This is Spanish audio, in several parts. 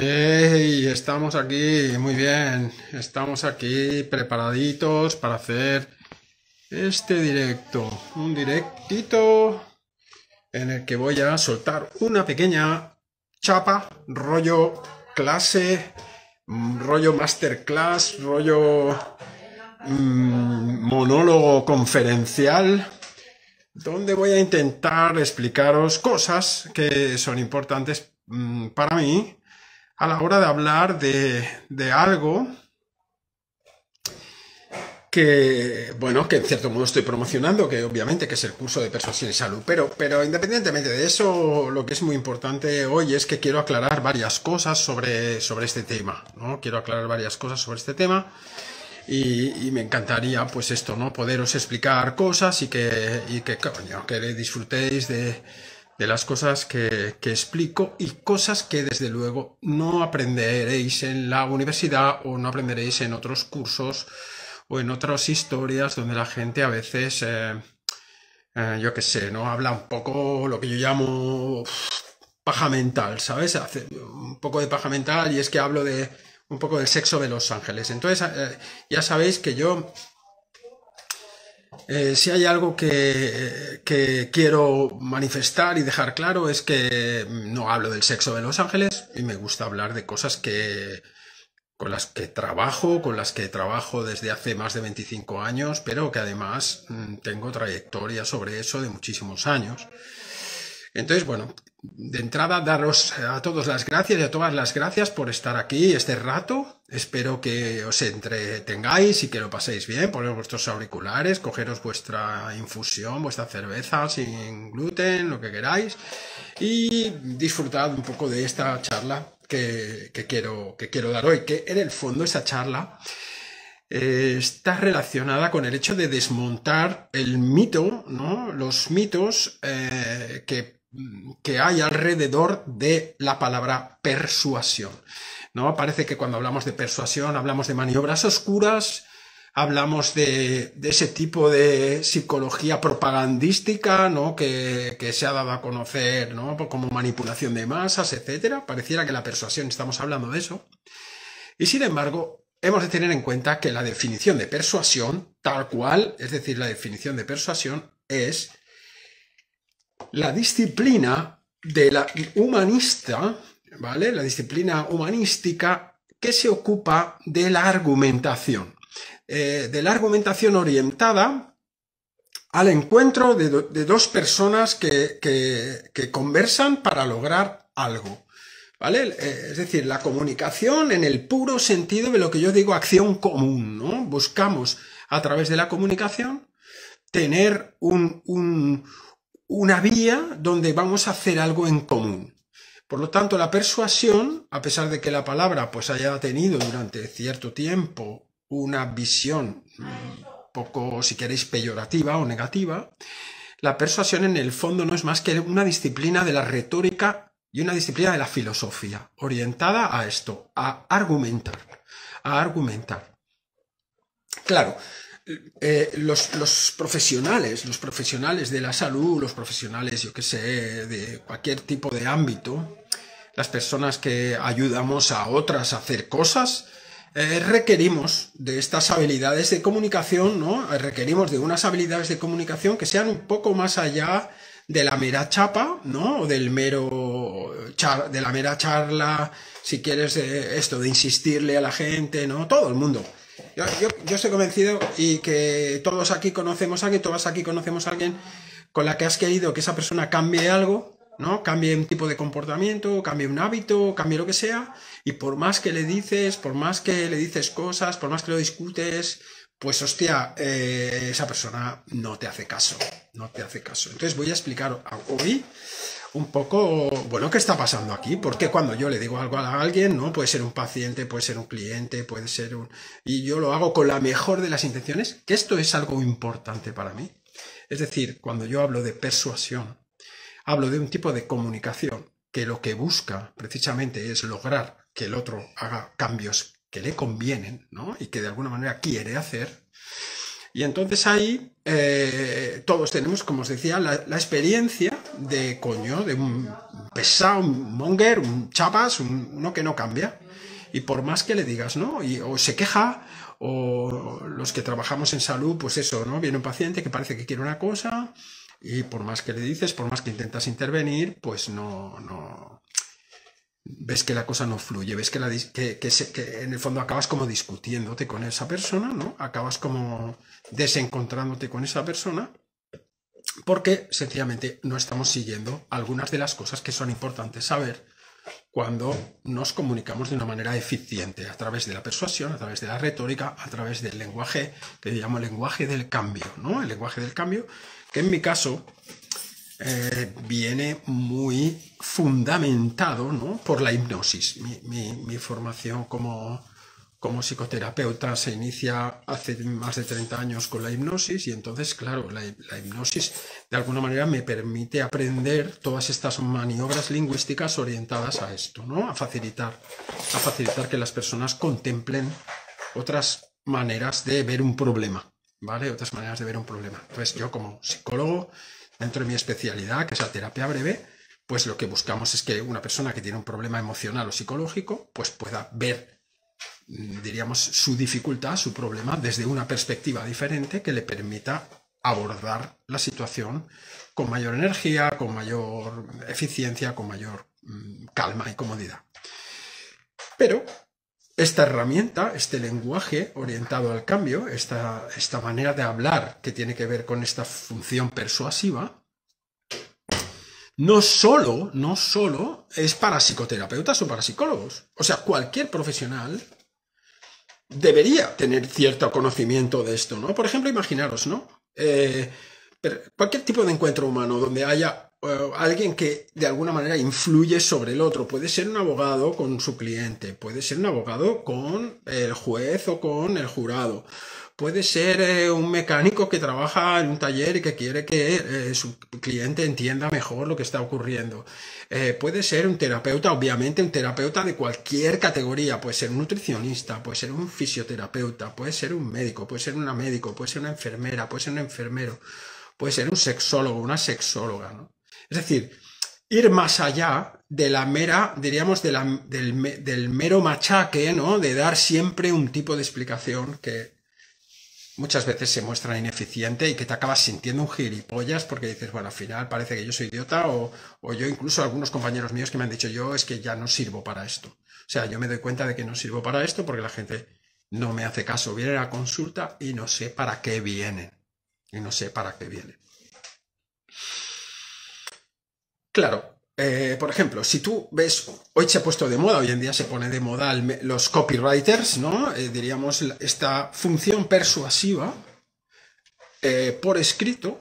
Hey, estamos aquí, muy bien. Estamos aquí preparaditos para hacer este directo. Un directito en el que voy a soltar una pequeña chapa, rollo clase, mm, rollo masterclass, rollo mm, monólogo conferencial donde voy a intentar explicaros cosas que son importantes mm, para mí a la hora de hablar de, de algo que, bueno, que en cierto modo estoy promocionando, que obviamente que es el curso de persuasión y salud, pero, pero independientemente de eso, lo que es muy importante hoy es que quiero aclarar varias cosas sobre, sobre este tema, ¿no? Quiero aclarar varias cosas sobre este tema y, me encantaría, pues esto, ¿no? Poderos explicar cosas y que, y que, que disfrutéis de, de las cosas que, explico y cosas que desde luego no aprenderéis en la universidad o no aprenderéis en otros cursos o en otras historias donde la gente a veces, eh, eh, yo qué sé, ¿no? Habla un poco lo que yo llamo paja mental, ¿sabes? un poco de paja mental y es que hablo de un poco del sexo de los ángeles. Entonces, eh, ya sabéis que yo eh, si hay algo que, que, quiero manifestar y dejar claro es que no hablo del sexo de Los Ángeles y me gusta hablar de cosas que con las que trabajo, con las que trabajo desde hace más de 25 años, pero que además mm, tengo trayectoria sobre eso de muchísimos años. Entonces, bueno, de entrada daros a todos las gracias y a todas las gracias por estar aquí este rato. Espero que os entretengáis y que lo paséis bien. Poned vuestros auriculares, cogeros vuestra infusión, vuestra cerveza sin gluten, lo que queráis. Y disfrutad un poco de esta charla que, quiero, dar hoy. Que en el fondo esta charla eh, está relacionada con el hecho de desmontar el mito, ¿no? Los mitos eh, que Mm, que hay alrededor de la palabra persuasión. ¿no? Parece que cuando hablamos de persuasión hablamos de maniobras oscuras, hablamos de, ese tipo de psicología propagandística ¿no? que, se ha dado a conocer ¿no? Pues como manipulación de masas, etc. Pareciera que la persuasión estamos hablando de eso. Y sin embargo, hemos de tener en cuenta que la definición de persuasión, tal cual, es decir, la definición de persuasión es la disciplina de la humanista, ¿vale? La disciplina humanística que se ocupa de la argumentación, eh, de la argumentación orientada al encuentro de, dos personas que, conversan para lograr algo. ¿Vale? Eh, es decir, la comunicación en el puro sentido de lo que yo digo acción común, ¿no? Buscamos a través de la comunicación tener un una vía donde vamos a hacer algo en común. Por lo tanto, la persuasión, a pesar de que la palabra pues haya tenido durante cierto tiempo una visión poco, si queréis, peyorativa o negativa, la persuasión en el fondo no es más que una disciplina de la retórica y una disciplina de la filosofía, orientada a esto, a argumentar, a argumentar. Claro, eh, los, profesionales, los profesionales de la salud, los profesionales, yo qué sé, de cualquier tipo de ámbito, las personas que ayudamos a otras a hacer cosas, eh, requerimos de estas habilidades de comunicación, ¿no? Requerimos de unas habilidades de comunicación que sean un poco más allá de la mera chapa, ¿no? O del mero de la mera charla, si quieres, esto de insistirle a la gente, ¿no? Todo el mundo yo, yo, estoy convencido y que todos aquí conocemos a alguien, todas aquí conocemos a alguien con la que has querido que esa persona cambie algo, ¿no? Cambie un tipo de comportamiento, cambie un hábito, cambie lo que sea, y por más que le dices, por más que le dices cosas, por más que lo discutes, pues hostia, eh, esa persona no te hace caso, no te hace caso. Entonces voy a explicar hoy un poco, bueno, ¿qué está pasando aquí? Porque cuando yo le digo algo a alguien, ¿no? Puede ser un paciente, puede ser un cliente, puede ser un... Y yo lo hago con la mejor de las intenciones, que esto es algo importante para mí. Es decir, cuando yo hablo de persuasión, hablo de un tipo de comunicación que lo que busca precisamente es lograr que el otro haga cambios que le convienen, ¿no? Y que de alguna manera quiere hacer. Y entonces ahí eh, todos tenemos, como os decía, la, experiencia de coño, de un pesado, un monger, un chapas, uno que no cambia. Y por más que le digas, ¿no? o se queja, o los que trabajamos en salud, pues eso, ¿no? Viene un paciente que parece que quiere una cosa y por más que le dices, por más que intentas intervenir, pues no, ves que la cosa no fluye, ves que en el fondo acabas como discutiéndote con esa persona, ¿no? Acabas como desencontrándote con esa persona porque sencillamente no estamos siguiendo algunas de las cosas que son importantes saber cuando nos comunicamos de una manera eficiente, a través de la persuasión, a través de la retórica, a través del lenguaje que te llamo lenguaje del cambio, ¿no? El lenguaje del cambio, que en mi caso eh, viene muy fundamentado ¿no? por la hipnosis. mi formación como como psicoterapeuta se inicia hace más de 30 años con la hipnosis y entonces, claro, la, hipnosis de alguna manera me permite aprender todas estas maniobras lingüísticas orientadas a esto, ¿no? A facilitar, a facilitar que las personas contemplen otras maneras de ver un problema, ¿vale? Otras maneras de ver un problema. Entonces yo como psicólogo, dentro de mi especialidad, que es la terapia breve, pues lo que buscamos es que una persona que tiene un problema emocional o psicológico, pues pueda ver diríamos, su dificultad, su problema, desde una perspectiva diferente que le permita abordar la situación con mayor energía, con mayor eficiencia, con mayor mm, calma y comodidad. Pero esta herramienta, este lenguaje orientado al cambio, esta, esta manera de hablar que tiene que ver con esta función persuasiva, no solo, no solo es para psicoterapeutas o para psicólogos. O sea, cualquier profesional debería tener cierto conocimiento de esto, ¿no? Por ejemplo, imaginaros, ¿no? Eh, cualquier tipo de encuentro humano donde haya eh, alguien que de alguna manera influye sobre el otro. Puede ser un abogado con su cliente, puede ser un abogado con el juez o con el jurado, puede ser eh, un mecánico que trabaja en un taller y que quiere que eh, su cliente entienda mejor lo que está ocurriendo. Eh, puede ser un terapeuta, obviamente un terapeuta de cualquier categoría. Puede ser un nutricionista, puede ser un fisioterapeuta, puede ser un médico, puede ser una médico, puede ser una enfermera, puede ser un enfermero, puede ser un sexólogo, una sexóloga. ¿no? Es decir, ir más allá de la mera, diríamos, del, del mero machaque, ¿no? De dar siempre un tipo de explicación que muchas veces se muestra ineficiente y que te acabas sintiendo un gilipollas porque dices, bueno, al final parece que yo soy idiota o, o, yo incluso algunos compañeros míos que me han dicho yo es que ya no sirvo para esto. O sea, yo me doy cuenta de que no sirvo para esto porque la gente no me hace caso. Viene a la consulta y no sé para qué vienen. Y no sé para qué vienen. Claro, eh, por ejemplo, si tú ves, hoy se ha puesto de moda, hoy en día se pone de moda los copywriters, ¿no? Eh, diríamos esta función persuasiva eh, por escrito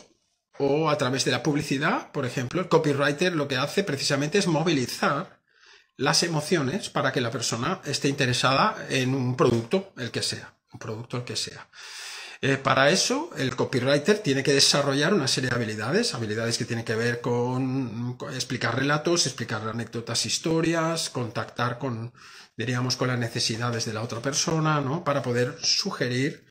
o a través de la publicidad, por ejemplo, el copywriter lo que hace precisamente es movilizar las emociones para que la persona esté interesada en un producto, el que sea, un producto el que sea. Eh, para eso, el copywriter tiene que desarrollar una serie de habilidades, habilidades que tienen que ver con, explicar relatos, explicar anécdotas, historias, contactar con, diríamos, con las necesidades de la otra persona, ¿no? Para poder sugerir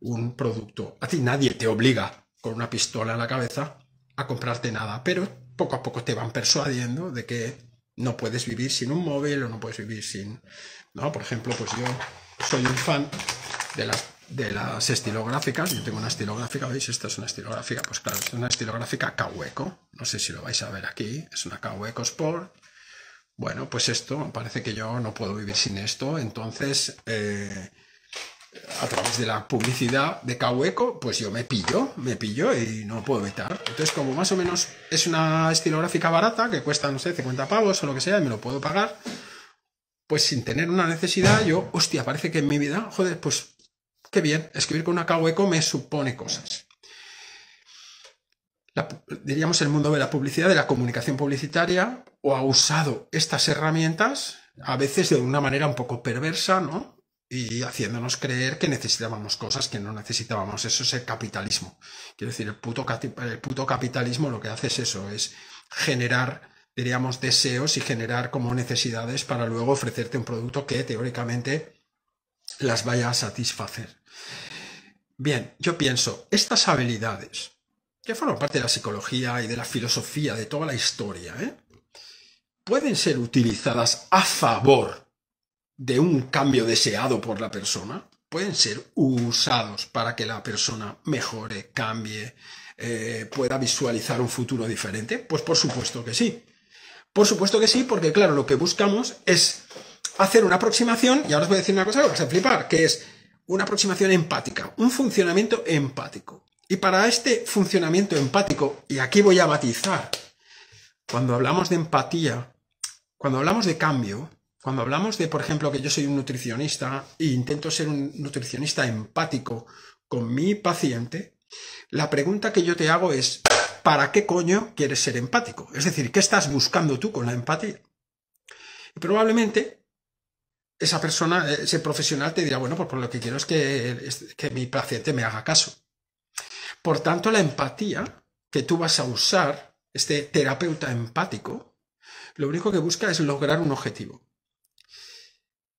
un producto. A ti nadie te obliga con una pistola en la cabeza a comprarte nada, pero poco a poco te van persuadiendo de que no puedes vivir sin un móvil o no puedes vivir sin, ¿no? Por ejemplo, pues yo soy un fan de las de las estilográficas, yo tengo una estilográfica, ¿veis? Esta es una estilográfica, pues claro, es una estilográfica Kaweco, no sé si lo vais a ver aquí, es una Kaweco Sport. Bueno, pues esto, parece que yo no puedo vivir sin esto, entonces eh, a través de la publicidad de Kaweco, pues yo me pillo, me pillo y no puedo evitar. Entonces, como más o menos es una estilográfica barata, que cuesta, no sé, 50 pavos o lo que sea, me lo puedo pagar, pues sin tener una necesidad, yo, hostia, parece que en mi vida, joder, pues Qué bien, escribir con una acá e me supone cosas. diríamos el mundo de la publicidad, de la comunicación publicitaria, o ha usado estas herramientas, a veces de una manera un poco perversa, ¿no? Y haciéndonos creer que necesitábamos cosas que no necesitábamos. Eso es el capitalismo. Quiero decir, el el puto capitalismo lo que hace es eso, es generar diríamos, deseos y generar como necesidades para luego ofrecerte un producto que teóricamente las vaya a satisfacer. Bien, yo pienso, estas habilidades, que forman parte de la psicología y de la filosofía, de toda la historia, ¿eh? pueden ser utilizadas a favor de un cambio deseado por la persona, pueden ser usados para que la persona mejore, cambie, eh, pueda visualizar un futuro diferente. Pues por supuesto que sí. Por supuesto que sí, porque claro, lo que buscamos es hacer una aproximación, y ahora os voy a decir una cosa que vas a flipar, que es una aproximación empática, un funcionamiento empático. Y para este funcionamiento empático, y aquí voy a matizar, cuando hablamos de empatía, cuando hablamos de cambio, cuando hablamos de, por ejemplo, que yo soy un nutricionista e intento ser un nutricionista empático con mi paciente, la pregunta que yo te hago es, ¿para qué coño quieres ser empático? Es decir, ¿qué estás buscando tú con la empatía? Y probablemente esa persona, eh, ese profesional te dirá, bueno, pues por lo que quiero es que, que mi paciente me haga caso. Por tanto, la empatía que tú vas a usar, este terapeuta empático, lo único que busca es lograr un objetivo.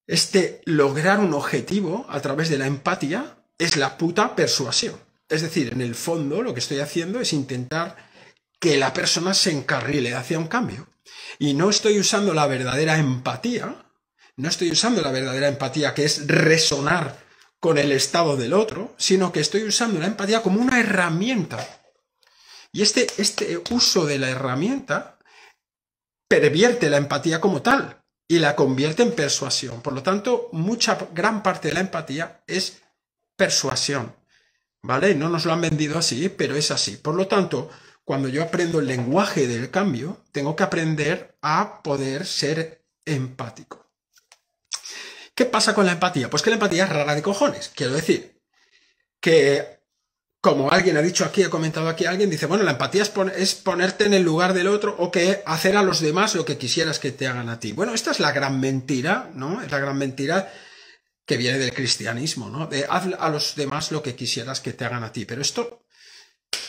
Este lograr un objetivo a través de la empatía es la puta persuasión. Es decir, en el fondo lo que estoy haciendo es intentar que la persona se encarrile hacia un cambio. Y no estoy usando la verdadera empatía no estoy usando la verdadera empatía, que es resonar con el estado del otro, sino que estoy usando la empatía como una herramienta. Y este, este uso de la herramienta pervierte la empatía como tal y la convierte en persuasión. Por lo tanto, mucha gran parte de la empatía es persuasión. ¿Vale? No nos lo han vendido así, pero es así. Por lo tanto, cuando yo aprendo el lenguaje del cambio, tengo que aprender a poder ser empático. ¿Qué pasa con la empatía? Pues que la empatía es rara de cojones. Quiero decir, que como alguien ha dicho aquí, ha comentado aquí alguien, dice, bueno, la empatía es, es, ponerte en el lugar del otro o que hacer a los demás lo que quisieras que te hagan a ti. Bueno, esta es la gran mentira, ¿no? Es la gran mentira que viene del cristianismo, ¿no? De haz a los demás lo que quisieras que te hagan a ti. Pero esto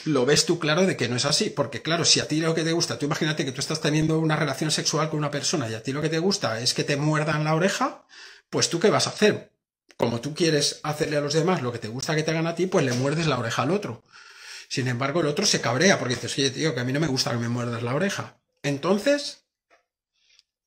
lo ves tú claro de que no es así, porque claro, si a ti lo que te gusta, tú imagínate que tú estás teniendo una relación sexual con una persona y a ti lo que te gusta es que te muerdan la oreja, pues tú qué vas a hacer? Como tú quieres hacerle a los demás lo que te gusta que te hagan a ti, pues le muerdes la oreja al otro. Sin embargo, el otro se cabrea porque dices, oye, tío, que a mí no me gusta que me muerdas la oreja. Entonces,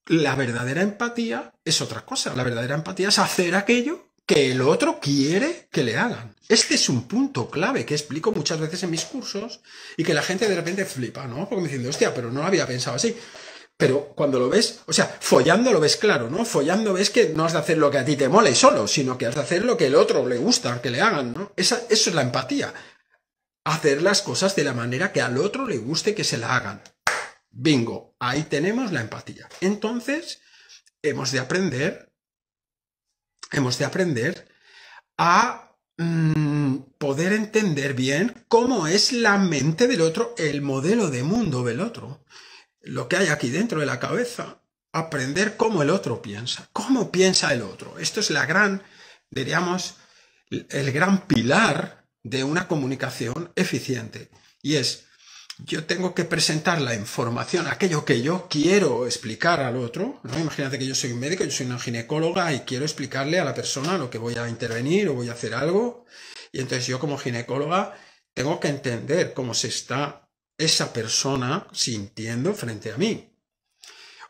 la verdadera empatía es otra cosa. La verdadera empatía es hacer aquello que el otro quiere que le hagan. Este es un punto clave que explico muchas veces en mis cursos y que la gente de repente flipa, ¿no? Porque me dicen hostia, pero no había pensado así. Pero cuando lo ves, o sea, follando lo ves claro, ¿no? Follando ves que no has de hacer lo que a ti te mole solo, sino que has de hacer lo que el otro le gusta, que le hagan, ¿no? Esa, eso es la empatía. Hacer las cosas de la manera que al otro le guste que se la hagan. Bingo, ahí tenemos la empatía. Entonces, hemos de aprender, hemos de aprender a mm, poder entender bien cómo es la mente del otro, el modelo de mundo del otro lo que hay aquí dentro de la cabeza, aprender cómo el otro piensa, cómo piensa el otro. Esto es la gran, diríamos, el gran pilar de una comunicación eficiente. Y es, yo tengo que presentar la información, aquello que yo quiero explicar al otro. ¿no? Imagínate que yo soy un médico, yo soy una ginecóloga y quiero explicarle a la persona lo que voy a intervenir o voy a hacer algo. Y entonces yo como ginecóloga tengo que entender cómo se está esa persona sintiendo frente a mí.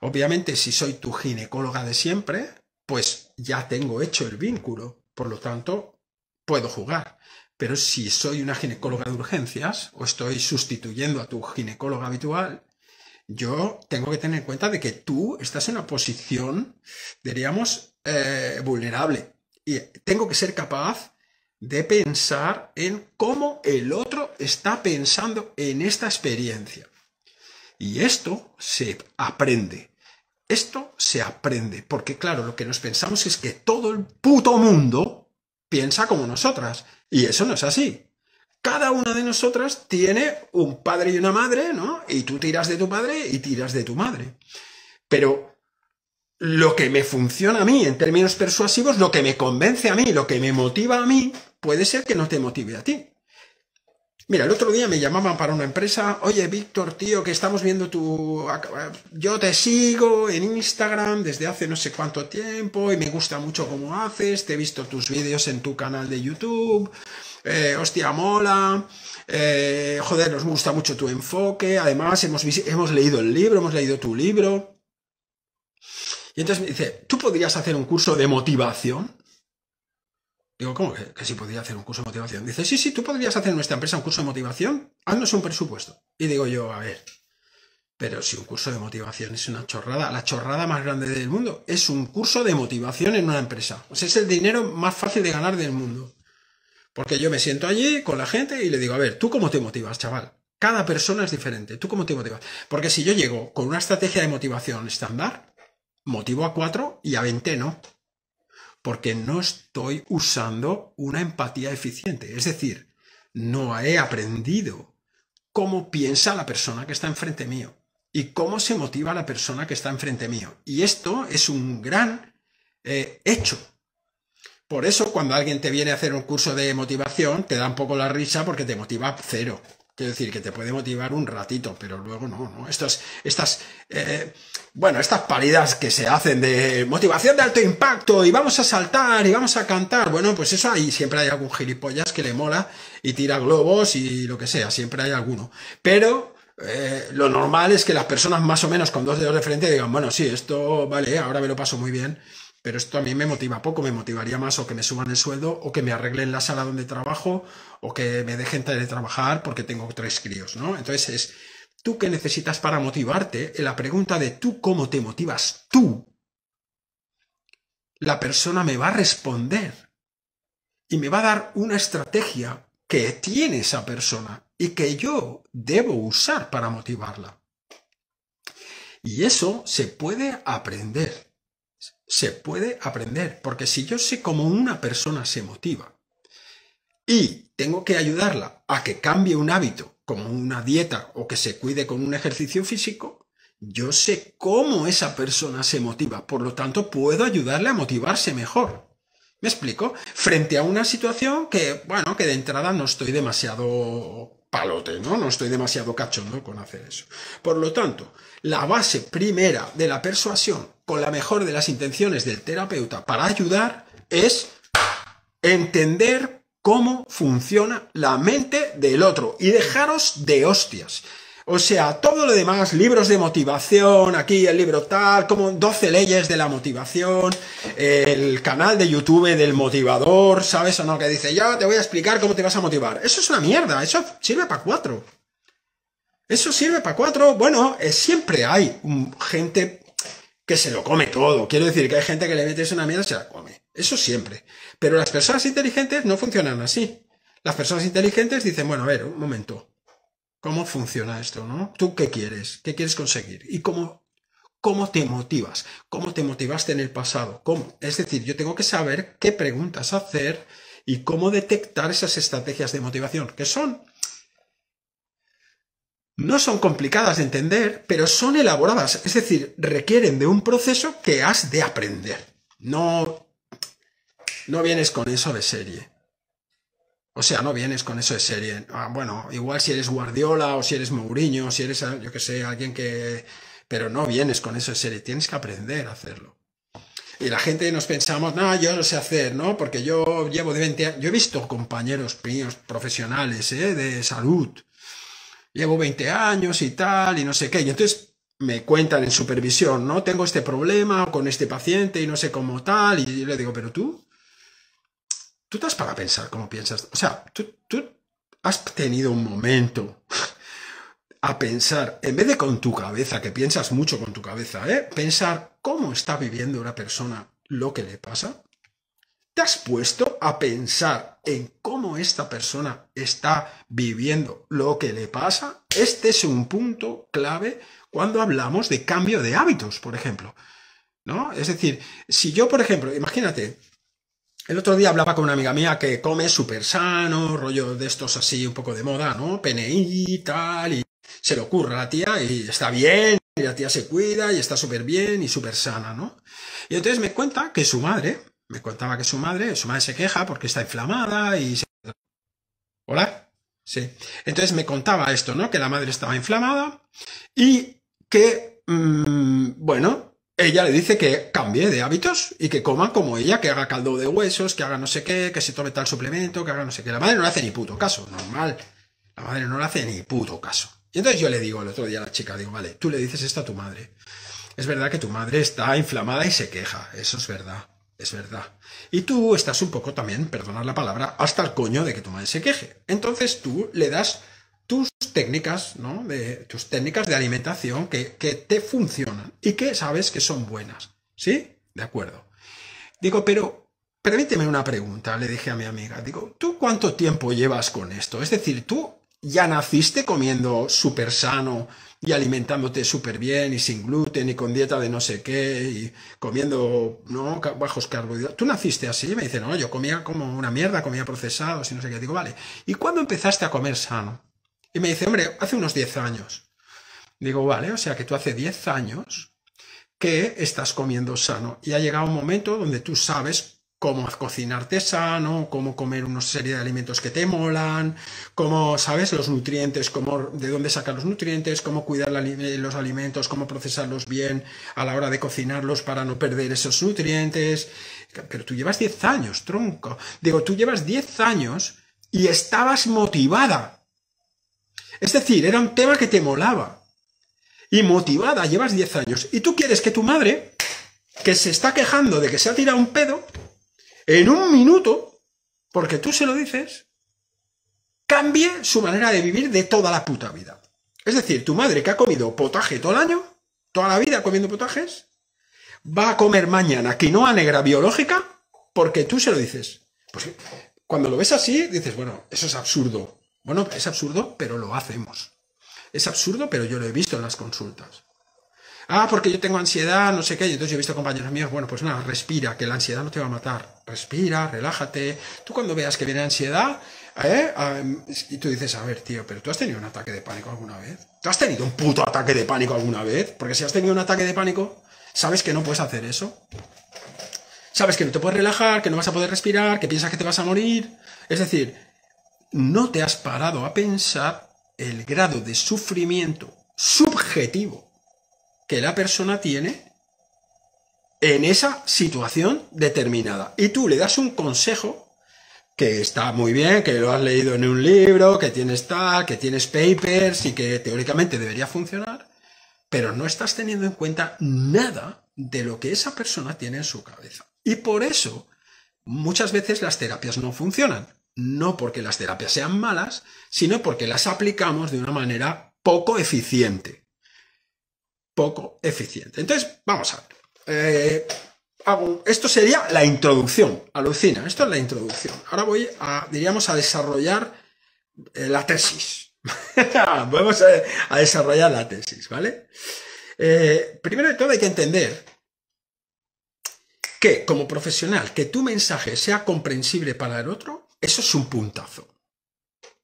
Obviamente, si soy tu ginecóloga de siempre, pues ya tengo hecho el vínculo, por lo tanto, puedo jugar. Pero si soy una ginecóloga de urgencias o estoy sustituyendo a tu ginecóloga habitual, yo tengo que tener en cuenta de que tú estás en una posición, diríamos, eh, vulnerable. Y tengo que ser capaz de pensar en cómo el otro está pensando en esta experiencia. Y esto se aprende. Esto se aprende, porque claro, lo que nos pensamos es que todo el puto mundo piensa como nosotras, y eso no es así. Cada una de nosotras tiene un padre y una madre, ¿no? Y tú tiras de tu padre y tiras de tu madre. Pero lo que me funciona a mí en términos persuasivos, lo que me convence a mí, lo que me motiva a mí, puede ser que no te motive a ti. Mira, el otro día me llamaban para una empresa, oye Víctor, tío, que estamos viendo tu... Yo te sigo en Instagram desde hace no sé cuánto tiempo y me gusta mucho cómo haces, te he visto tus vídeos en tu canal de YouTube, eh, hostia, mola, eh, joder, nos gusta mucho tu enfoque, además hemos, hemos leído el libro, hemos leído tu libro. Y entonces me dice, ¿tú podrías hacer un curso de motivación? Digo, ¿cómo? ¿Que, que si podía hacer un curso de motivación? Dice, sí, sí, tú podrías hacer en nuestra empresa un curso de motivación, haznos un presupuesto. Y digo yo, a ver, pero si un curso de motivación es una chorrada, la chorrada más grande del mundo es un curso de motivación en una empresa. O sea, es el dinero más fácil de ganar del mundo. Porque yo me siento allí con la gente y le digo, a ver, ¿tú cómo te motivas, chaval? Cada persona es diferente. ¿Tú cómo te motivas? Porque si yo llego con una estrategia de motivación estándar, motivo a cuatro y a veinte, no porque no estoy usando una empatía eficiente. Es decir, no he aprendido cómo piensa la persona que está enfrente mío y cómo se motiva la persona que está enfrente mío. Y esto es un gran eh, hecho. Por eso cuando alguien te viene a hacer un curso de motivación, te da un poco la risa porque te motiva cero. Quiero decir, que te puede motivar un ratito, pero luego no, ¿no? Estas, estas, eh, bueno, estas paridas que se hacen de motivación de alto impacto y vamos a saltar y vamos a cantar, bueno, pues eso ahí siempre hay algún gilipollas que le mola y tira globos y lo que sea, siempre hay alguno. Pero eh, lo normal es que las personas más o menos con dos dedos de frente digan, bueno, sí, esto vale, ahora me lo paso muy bien pero esto a mí me motiva poco, me motivaría más o que me suban el sueldo o que me arreglen la sala donde trabajo o que me dejen de trabajar porque tengo tres críos, ¿no? Entonces es, ¿tú qué necesitas para motivarte? en La pregunta de tú cómo te motivas tú, la persona me va a responder y me va a dar una estrategia que tiene esa persona y que yo debo usar para motivarla. Y eso se puede aprender se puede aprender, porque si yo sé cómo una persona se motiva y tengo que ayudarla a que cambie un hábito, como una dieta o que se cuide con un ejercicio físico, yo sé cómo esa persona se motiva, por lo tanto puedo ayudarle a motivarse mejor. ¿Me explico? Frente a una situación que, bueno, que de entrada no estoy demasiado palote, ¿no? No estoy demasiado cachondo con hacer eso. Por lo tanto, la base primera de la persuasión con la mejor de las intenciones del terapeuta para ayudar es entender cómo funciona la mente del otro y dejaros de hostias. O sea, todo lo demás, libros de motivación, aquí el libro tal, como 12 leyes de la motivación, el canal de YouTube del motivador, ¿sabes o no? Que dice, ya te voy a explicar cómo te vas a motivar. Eso es una mierda, eso sirve para cuatro. Eso sirve para cuatro. Bueno, eh, siempre hay gente que se lo come todo. Quiero decir que hay gente que le metes una mierda y se la come. Eso siempre. Pero las personas inteligentes no funcionan así. Las personas inteligentes dicen, bueno, a ver, un momento. ¿Cómo funciona esto, no? ¿Tú qué quieres? ¿Qué quieres conseguir? ¿Y cómo, cómo te motivas? ¿Cómo te motivaste en el pasado? ¿Cómo? Es decir, yo tengo que saber qué preguntas hacer y cómo detectar esas estrategias de motivación, que son no son complicadas de entender, pero son elaboradas, es decir, requieren de un proceso que has de aprender. No, no vienes con eso de serie. O sea, no vienes con eso de serie. Ah, bueno, igual si eres Guardiola o si eres Mourinho, o si eres, yo que sé, alguien que... Pero no vienes con eso de serie, tienes que aprender a hacerlo. Y la gente nos pensamos, no, yo no sé hacer, ¿no? Porque yo llevo de 20 años, yo he visto compañeros míos profesionales, ¿eh? De salud, llevo 20 años y tal, y no sé qué. Y entonces me cuentan en supervisión, ¿no? Tengo este problema con este paciente y no sé cómo tal. Y yo le digo, pero tú, tú estás para pensar cómo piensas. O sea, tú, tú has tenido un momento a pensar, en vez de con tu cabeza, que piensas mucho con tu cabeza, ¿eh? Pensar cómo está viviendo una persona lo que le pasa. ¿Te has puesto a pensar en cómo esta persona está viviendo lo que le pasa? Este es un punto clave cuando hablamos de cambio de hábitos, por ejemplo. ¿No? Es decir, si yo, por ejemplo, imagínate, el otro día hablaba con una amiga mía que come súper sano, rollo de estos así un poco de moda, ¿no? PNI y tal, y se le ocurre a la tía y está bien, y la tía se cuida y está súper bien y súper sana, ¿no? Y entonces me cuenta que su madre me contaba que su madre, su madre se queja porque está inflamada y se... ¿Hola? Sí. Entonces me contaba esto, ¿no? Que la madre estaba inflamada y que, mm, bueno, ella le dice que cambie de hábitos y que coma como ella, que haga caldo de huesos, que haga no sé qué, que se tome tal suplemento, que haga no sé qué. La madre no le hace ni puto caso, normal. La madre no le hace ni puto caso. Y entonces yo le digo el otro día a la chica, digo, vale, tú le dices esto a tu madre. Es verdad que tu madre está inflamada y se queja, eso es verdad. Es verdad. Y tú estás un poco también, perdonad la palabra, hasta el coño de que tu madre se queje. Entonces tú le das tus técnicas, ¿no? De, tus técnicas de alimentación que, que te funcionan y que sabes que son buenas. ¿Sí? De acuerdo. Digo, pero permíteme una pregunta, le dije a mi amiga. Digo, ¿tú cuánto tiempo llevas con esto? Es decir, ¿tú ya naciste comiendo súper sano, y alimentándote súper bien y sin gluten y con dieta de no sé qué y comiendo ¿no? bajos carbohidratos. Tú naciste así, me dice no, yo comía como una mierda, comía procesados y no sé qué. Digo, vale, ¿y cuándo empezaste a comer sano? Y me dice, hombre, hace unos 10 años. Digo, vale, o sea que tú hace 10 años que estás comiendo sano y ha llegado un momento donde tú sabes cómo cocinar sano, cómo comer una serie de alimentos que te molan, cómo, ¿sabes? Los nutrientes, cómo, de dónde sacar los nutrientes, cómo cuidar los alimentos, cómo procesarlos bien a la hora de cocinarlos para no perder esos nutrientes. Pero tú llevas 10 años, tronco. Digo, tú llevas 10 años y estabas motivada. Es decir, era un tema que te molaba. Y motivada, llevas 10 años. Y tú quieres que tu madre, que se está quejando de que se ha tirado un pedo, en un minuto, porque tú se lo dices, cambie su manera de vivir de toda la puta vida. Es decir, tu madre que ha comido potaje todo el año, toda la vida comiendo potajes, va a comer mañana quinoa negra biológica porque tú se lo dices. Pues, cuando lo ves así, dices, bueno, eso es absurdo. Bueno, es absurdo, pero lo hacemos. Es absurdo, pero yo lo he visto en las consultas ah, porque yo tengo ansiedad, no sé qué, y entonces yo he visto compañeros míos, bueno, pues nada, respira, que la ansiedad no te va a matar, respira, relájate, tú cuando veas que viene ansiedad, ¿eh? ah, y tú dices, a ver, tío, pero tú has tenido un ataque de pánico alguna vez, tú has tenido un puto ataque de pánico alguna vez, porque si has tenido un ataque de pánico, sabes que no puedes hacer eso, sabes que no te puedes relajar, que no vas a poder respirar, que piensas que te vas a morir, es decir, no te has parado a pensar el grado de sufrimiento subjetivo que la persona tiene en esa situación determinada. Y tú le das un consejo que está muy bien, que lo has leído en un libro, que tienes tal, que tienes papers y que teóricamente debería funcionar, pero no estás teniendo en cuenta nada de lo que esa persona tiene en su cabeza. Y por eso muchas veces las terapias no funcionan. No porque las terapias sean malas, sino porque las aplicamos de una manera poco eficiente poco eficiente. Entonces, vamos a ver. Eh, esto sería la introducción, alucina, esto es la introducción. Ahora voy a, diríamos, a desarrollar eh, la tesis. Vamos a, desarrollar la tesis, ¿vale? Eh, primero de todo hay que entender que como profesional, que tu mensaje sea comprensible para el otro, eso es un puntazo.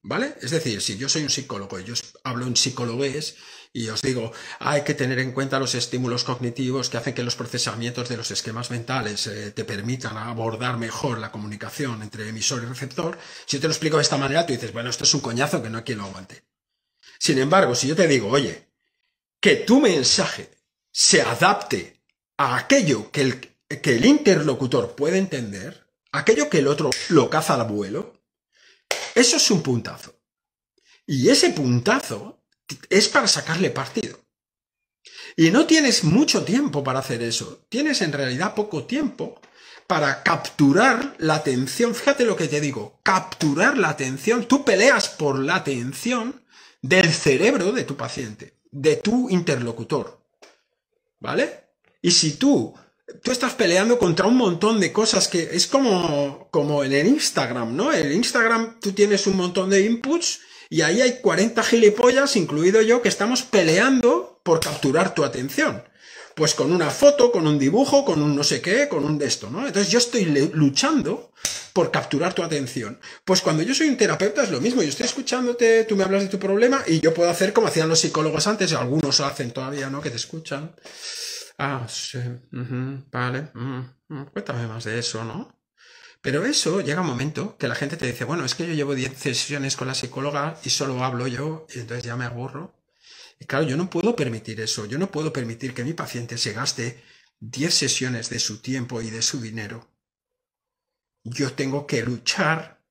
¿Vale? Es decir, si yo soy un psicólogo y yo hablo en psicólogos y os digo, hay que tener en cuenta los estímulos cognitivos que hacen que los procesamientos de los esquemas mentales eh, te permitan abordar mejor la comunicación entre emisor y receptor. Si yo te lo explico de esta manera, tú dices, bueno, esto es un coñazo que no hay quien lo aguante. Sin embargo, si yo te digo, oye, que tu mensaje se adapte a aquello que el, que el interlocutor puede entender, aquello que el otro lo caza al vuelo, eso es un puntazo. Y ese puntazo es para sacarle partido. Y no tienes mucho tiempo para hacer eso. Tienes en realidad poco tiempo para capturar la atención. Fíjate lo que te digo, capturar la atención. Tú peleas por la atención del cerebro de tu paciente, de tu interlocutor. ¿Vale? Y si tú, tú estás peleando contra un montón de cosas que es como, como en el Instagram, ¿no? En el Instagram tú tienes un montón de inputs y ahí hay 40 gilipollas, incluido yo, que estamos peleando por capturar tu atención. Pues con una foto, con un dibujo, con un no sé qué, con un de esto, ¿no? Entonces yo estoy luchando por capturar tu atención. Pues cuando yo soy un terapeuta es lo mismo, yo estoy escuchándote, tú me hablas de tu problema y yo puedo hacer como hacían los psicólogos antes, y algunos hacen todavía, ¿no? Que te escuchan. Ah, sí, vale, cuéntame más de eso, ¿no? Pero eso llega un momento que la gente te dice, bueno, es que yo llevo 10 sesiones con la psicóloga y solo hablo yo, y entonces ya me aburro. Y claro, yo no puedo permitir eso, yo no puedo permitir que mi paciente se gaste 10 sesiones de su tiempo y de su dinero. Yo tengo que luchar,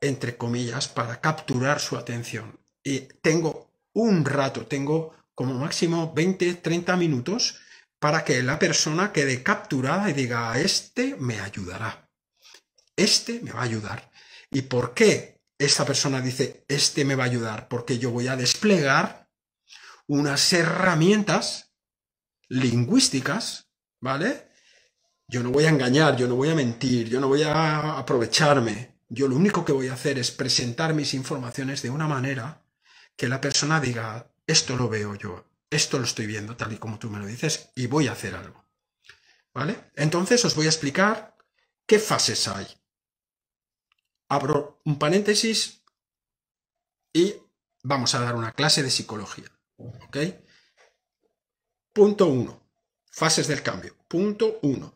entre comillas, para capturar su atención. Y tengo un rato, tengo como máximo 20, 30 minutos para que la persona quede capturada y diga, este me ayudará este me va a ayudar. ¿Y por qué esta persona dice, este me va a ayudar? Porque yo voy a desplegar unas herramientas lingüísticas, ¿vale? Yo no voy a engañar, yo no voy a mentir, yo no voy a aprovecharme. Yo lo único que voy a hacer es presentar mis informaciones de una manera que la persona diga, esto lo veo yo, esto lo estoy viendo tal y como tú me lo dices y voy a hacer algo. ¿Vale? Entonces os voy a explicar qué fases hay abro un paréntesis y vamos a dar una clase de psicología. ¿Ok? Punto 1. Fases del cambio. Punto 1.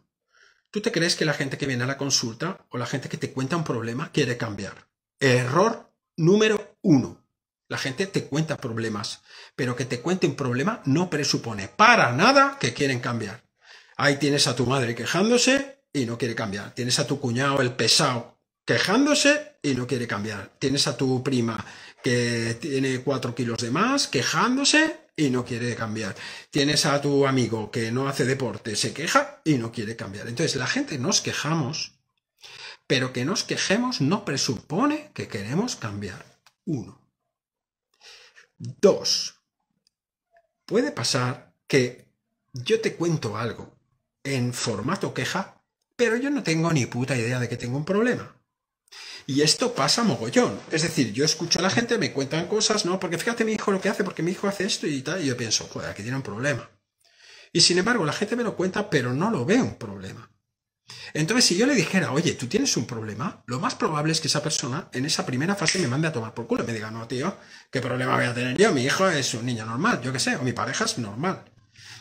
¿Tú te crees que la gente que viene a la consulta o la gente que te cuenta un problema quiere cambiar? Error número uno. La gente te cuenta problemas, pero que te cuente un problema no presupone para nada que quieren cambiar. Ahí tienes a tu madre quejándose y no quiere cambiar. Tienes a tu cuñado, el pesado, quejándose y no quiere cambiar. Tienes a tu prima que tiene cuatro kilos de más, quejándose y no quiere cambiar. Tienes a tu amigo que no hace deporte, se queja y no quiere cambiar. Entonces la gente nos quejamos, pero que nos quejemos no presupone que queremos cambiar. Uno. Dos. Puede pasar que yo te cuento algo en formato queja, pero yo no tengo ni puta idea de que tengo un problema. Y esto pasa mogollón. Es decir, yo escucho a la gente, me cuentan cosas, ¿no? Porque fíjate mi hijo lo que hace, porque mi hijo hace esto y tal, y yo pienso, joder, aquí tiene un problema. Y sin embargo, la gente me lo cuenta, pero no lo ve un problema. Entonces, si yo le dijera, oye, tú tienes un problema, lo más probable es que esa persona en esa primera fase me mande a tomar por culo me diga, no, tío, ¿qué problema voy a tener yo? Mi hijo es un niño normal, yo qué sé, o mi pareja es normal.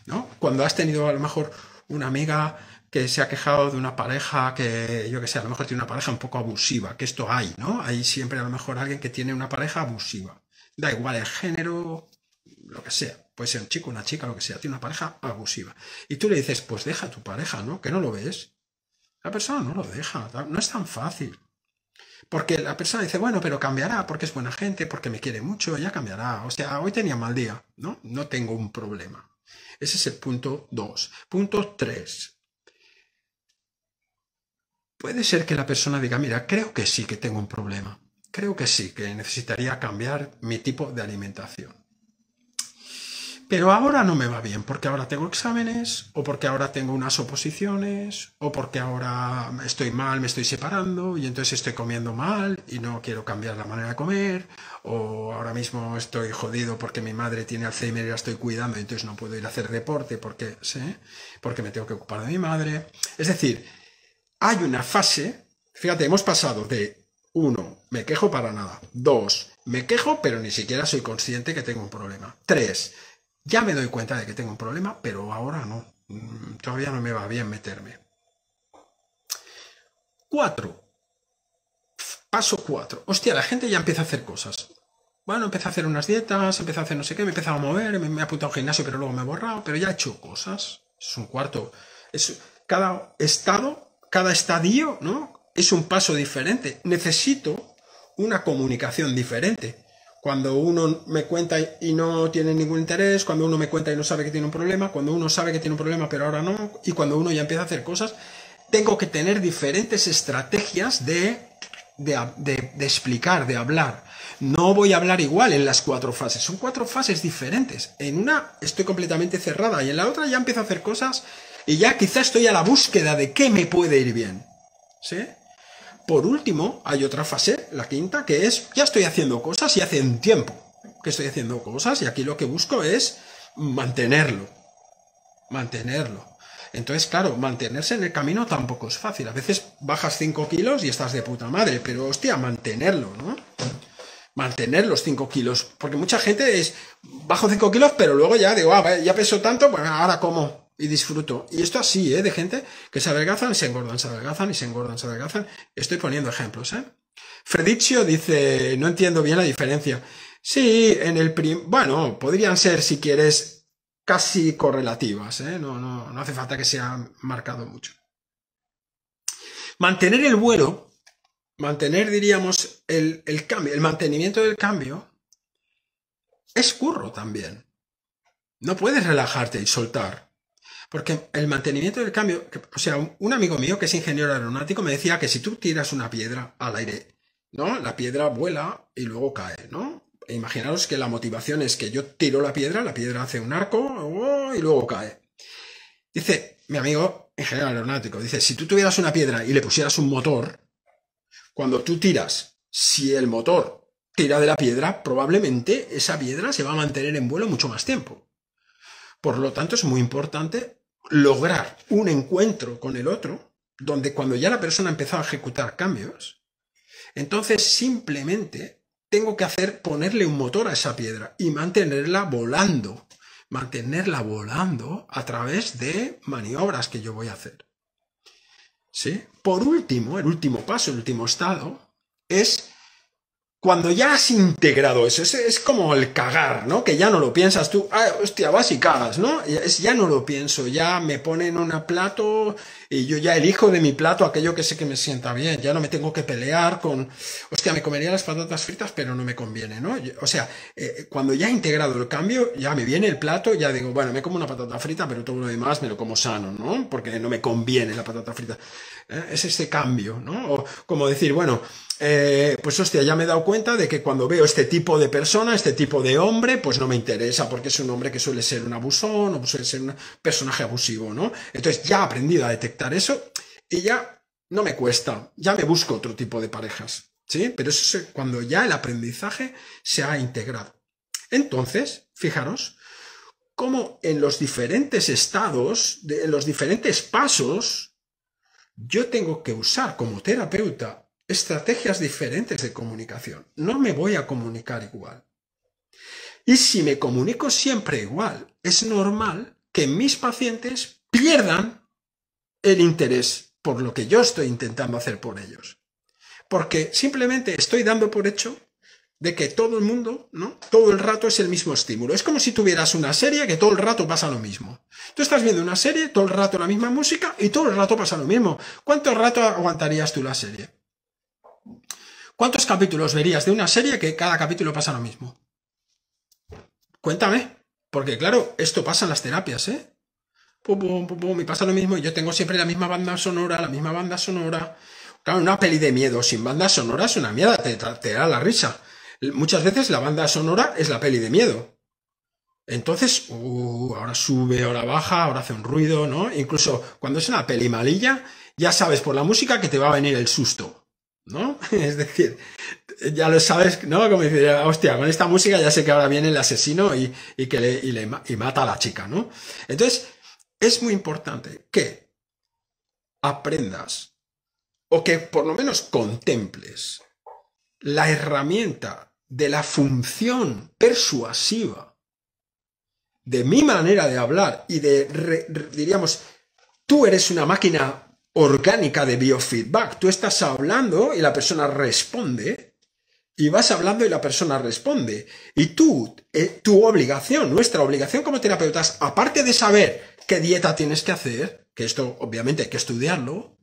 ¿No? Cuando has tenido a lo mejor una amiga que se ha quejado de una pareja que, yo que sé, a lo mejor tiene una pareja un poco abusiva, que esto hay, ¿no? Hay siempre a lo mejor alguien que tiene una pareja abusiva. Da igual el género, lo que sea. Puede ser un chico, una chica, lo que sea. Tiene una pareja abusiva. Y tú le dices, pues deja a tu pareja, ¿no? Que no lo ves. La persona no lo deja. No es tan fácil. Porque la persona dice, bueno, pero cambiará porque es buena gente, porque me quiere mucho, ya cambiará. O sea, hoy tenía mal día, ¿no? No tengo un problema. Ese es el punto 2. Punto 3 puede ser que la persona diga, mira, creo que sí que tengo un problema, creo que sí, que necesitaría cambiar mi tipo de alimentación. Pero ahora no me va bien, porque ahora tengo exámenes, o porque ahora tengo unas oposiciones, o porque ahora estoy mal, me estoy separando, y entonces estoy comiendo mal y no quiero cambiar la manera de comer, o ahora mismo estoy jodido porque mi madre tiene Alzheimer y la estoy cuidando, y entonces no puedo ir a hacer deporte porque, porque me tengo que ocupar de mi madre. Es decir, hay una fase, fíjate, hemos pasado de uno, me quejo para nada. Dos, me quejo pero ni siquiera soy consciente que tengo un problema. Tres, ya me doy cuenta de que tengo un problema, pero ahora no. Mm, todavía no me va bien meterme. Cuatro. Paso cuatro. Hostia, la gente ya empieza a hacer cosas. Bueno, empecé a hacer unas dietas, empecé a hacer no sé qué, me he a mover, me, he apuntado al gimnasio, pero luego me he borrado, pero ya he hecho cosas. Es un cuarto. Es, cada estado cada estadio, ¿no? Es un paso diferente. Necesito una comunicación diferente. Cuando uno me cuenta y no tiene ningún interés, cuando uno me cuenta y no sabe que tiene un problema, cuando uno sabe que tiene un problema pero ahora no, y cuando uno ya empieza a hacer cosas, tengo que tener diferentes estrategias de, de, de explicar, de hablar. No voy a hablar igual en las cuatro fases, son cuatro fases diferentes. En una estoy completamente cerrada y en la otra ya empiezo a hacer cosas y ya quizá estoy a la búsqueda de qué me puede ir bien. ¿Sí? Por último, hay otra fase, la quinta, que es ya estoy haciendo cosas y hace un tiempo que estoy haciendo cosas y aquí lo que busco es mantenerlo. Mantenerlo. Entonces, claro, mantenerse en el camino tampoco es fácil. A veces bajas 5 kilos y estás de puta madre, pero hostia, mantenerlo, ¿no? Mantener los 5 kilos. Porque mucha gente es, bajo 5 kilos, pero luego ya digo, ah, ya peso tanto, pues ahora como y disfruto. Y esto así, ¿eh? De gente que se adelgazan y se engordan, se adelgazan y se engordan, se adelgazan. Estoy poniendo ejemplos, ¿eh? Fredicio dice, no entiendo bien la diferencia. Sí, en el prim... Bueno, podrían ser, si quieres, casi correlativas, ¿eh? No, no, hace falta que sea marcado mucho. Mantener el vuelo, mantener, diríamos, el, el cambio, el mantenimiento del cambio, es curro también. No puedes relajarte y soltar. Porque el mantenimiento del cambio, o sea, un, amigo mío que es ingeniero aeronáutico me decía que si tú tiras una piedra al aire, ¿no? La piedra vuela y luego cae, ¿no? E imaginaros que la motivación es que yo tiro la piedra, la piedra hace un arco ¡oh! y luego cae. Dice mi amigo ingeniero aeronáutico, dice, si tú tuvieras una piedra y le pusieras un motor, cuando tú tiras, si el motor tira de la piedra, probablemente esa piedra se va a mantener en vuelo mucho más tiempo. Por lo tanto, es muy importante lograr un encuentro con el otro, donde cuando ya la persona ha empezado a ejecutar cambios, entonces simplemente tengo que hacer ponerle un motor a esa piedra y mantenerla volando, mantenerla volando a través de maniobras que yo voy a hacer. ¿Sí? Por último, el último paso, el último estado, es cuando ya has integrado eso, es, como el cagar, ¿no? Que ya no lo piensas tú, ah, hostia, vas y cagas, ¿no? Es, ya no lo pienso, ya me ponen un plato y yo ya elijo de mi plato aquello que sé que me sienta bien, ya no me tengo que pelear con, hostia, me comería las patatas fritas, pero no me conviene, ¿no? O sea, eh, eh, cuando ya he integrado el cambio, ya me viene el plato, ya digo, bueno, me como una patata frita, pero todo lo demás me lo como sano, ¿no? Porque no me conviene la patata frita. Eh, es ese cambio, ¿no? O como decir, bueno, eh, pues hostia, ya me he dado cuenta de que cuando veo este tipo de persona, este tipo de hombre, pues no me interesa, porque es un hombre que suele ser un abusón o suele ser un personaje abusivo, ¿no? Entonces ya he aprendido a detectar eso y ya no me cuesta, ya me busco otro tipo de parejas, ¿sí? Pero eso es cuando ya el aprendizaje se ha integrado. Entonces, fijaros cómo en los diferentes estados, en los diferentes pasos, yo tengo que usar como terapeuta estrategias diferentes de comunicación. No me voy a comunicar igual. Y si me comunico siempre igual, es normal que mis pacientes pierdan el interés por lo que yo estoy intentando hacer por ellos. Porque simplemente estoy dando por hecho de que todo el mundo, ¿no? Todo el rato es el mismo estímulo. Es como si tuvieras una serie que todo el rato pasa lo mismo. Tú estás viendo una serie, todo el rato la misma música y todo el rato pasa lo mismo. ¿Cuánto rato aguantarías tú la serie? ¿Cuántos capítulos verías de una serie que cada capítulo pasa lo mismo? Cuéntame, porque claro, esto pasa en las terapias, ¿eh? Pum, pum, pum, pum, y pasa lo mismo, y yo tengo siempre la misma banda sonora, la misma banda sonora. Claro, una peli de miedo sin banda sonora es una mierda, te, te da la risa. Muchas veces la banda sonora es la peli de miedo. Entonces, uh, ahora sube, ahora baja, ahora hace un ruido, ¿no? Incluso cuando es una peli malilla, ya sabes por la música que te va a venir el susto. ¿no? Es decir, ya lo sabes, ¿no? Como decir, hostia, con esta música ya sé que ahora viene el asesino y, que le, y mata a la chica, ¿no? Entonces, es muy importante que aprendas o que por lo menos contemples la herramienta de la función persuasiva de mi manera de hablar y de, diríamos, tú eres una máquina orgánica de biofeedback. Tú estás hablando y la persona responde, y vas hablando y la persona responde. Y tú, eh, tu obligación, nuestra obligación como terapeutas, aparte de saber qué dieta tienes que hacer, que esto obviamente hay que estudiarlo,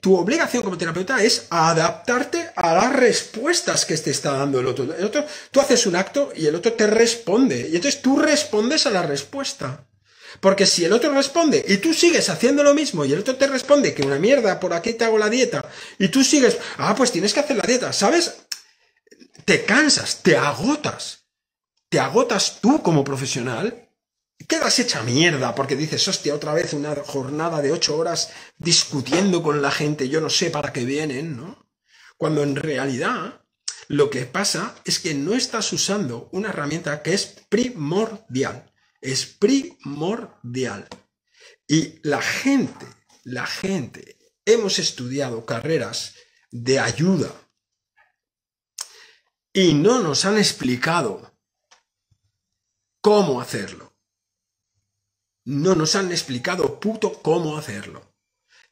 tu obligación como terapeuta es adaptarte a las respuestas que te está dando el otro. El otro. Tú haces un acto y el otro te responde. Y entonces tú respondes a la respuesta. Porque si el otro responde y tú sigues haciendo lo mismo y el otro te responde que una mierda, por aquí te hago la dieta, y tú sigues, ah, pues tienes que hacer la dieta, ¿sabes? Te cansas, te agotas. Te agotas tú como profesional. Quedas hecha mierda porque dices, hostia, otra vez una jornada de ocho horas discutiendo con la gente, yo no sé para qué vienen, ¿no? Cuando en realidad lo que pasa es que no estás usando una herramienta que es primordial es primordial. Y la gente, la gente, hemos estudiado carreras de ayuda y no nos han explicado cómo hacerlo. No nos han explicado puto cómo hacerlo.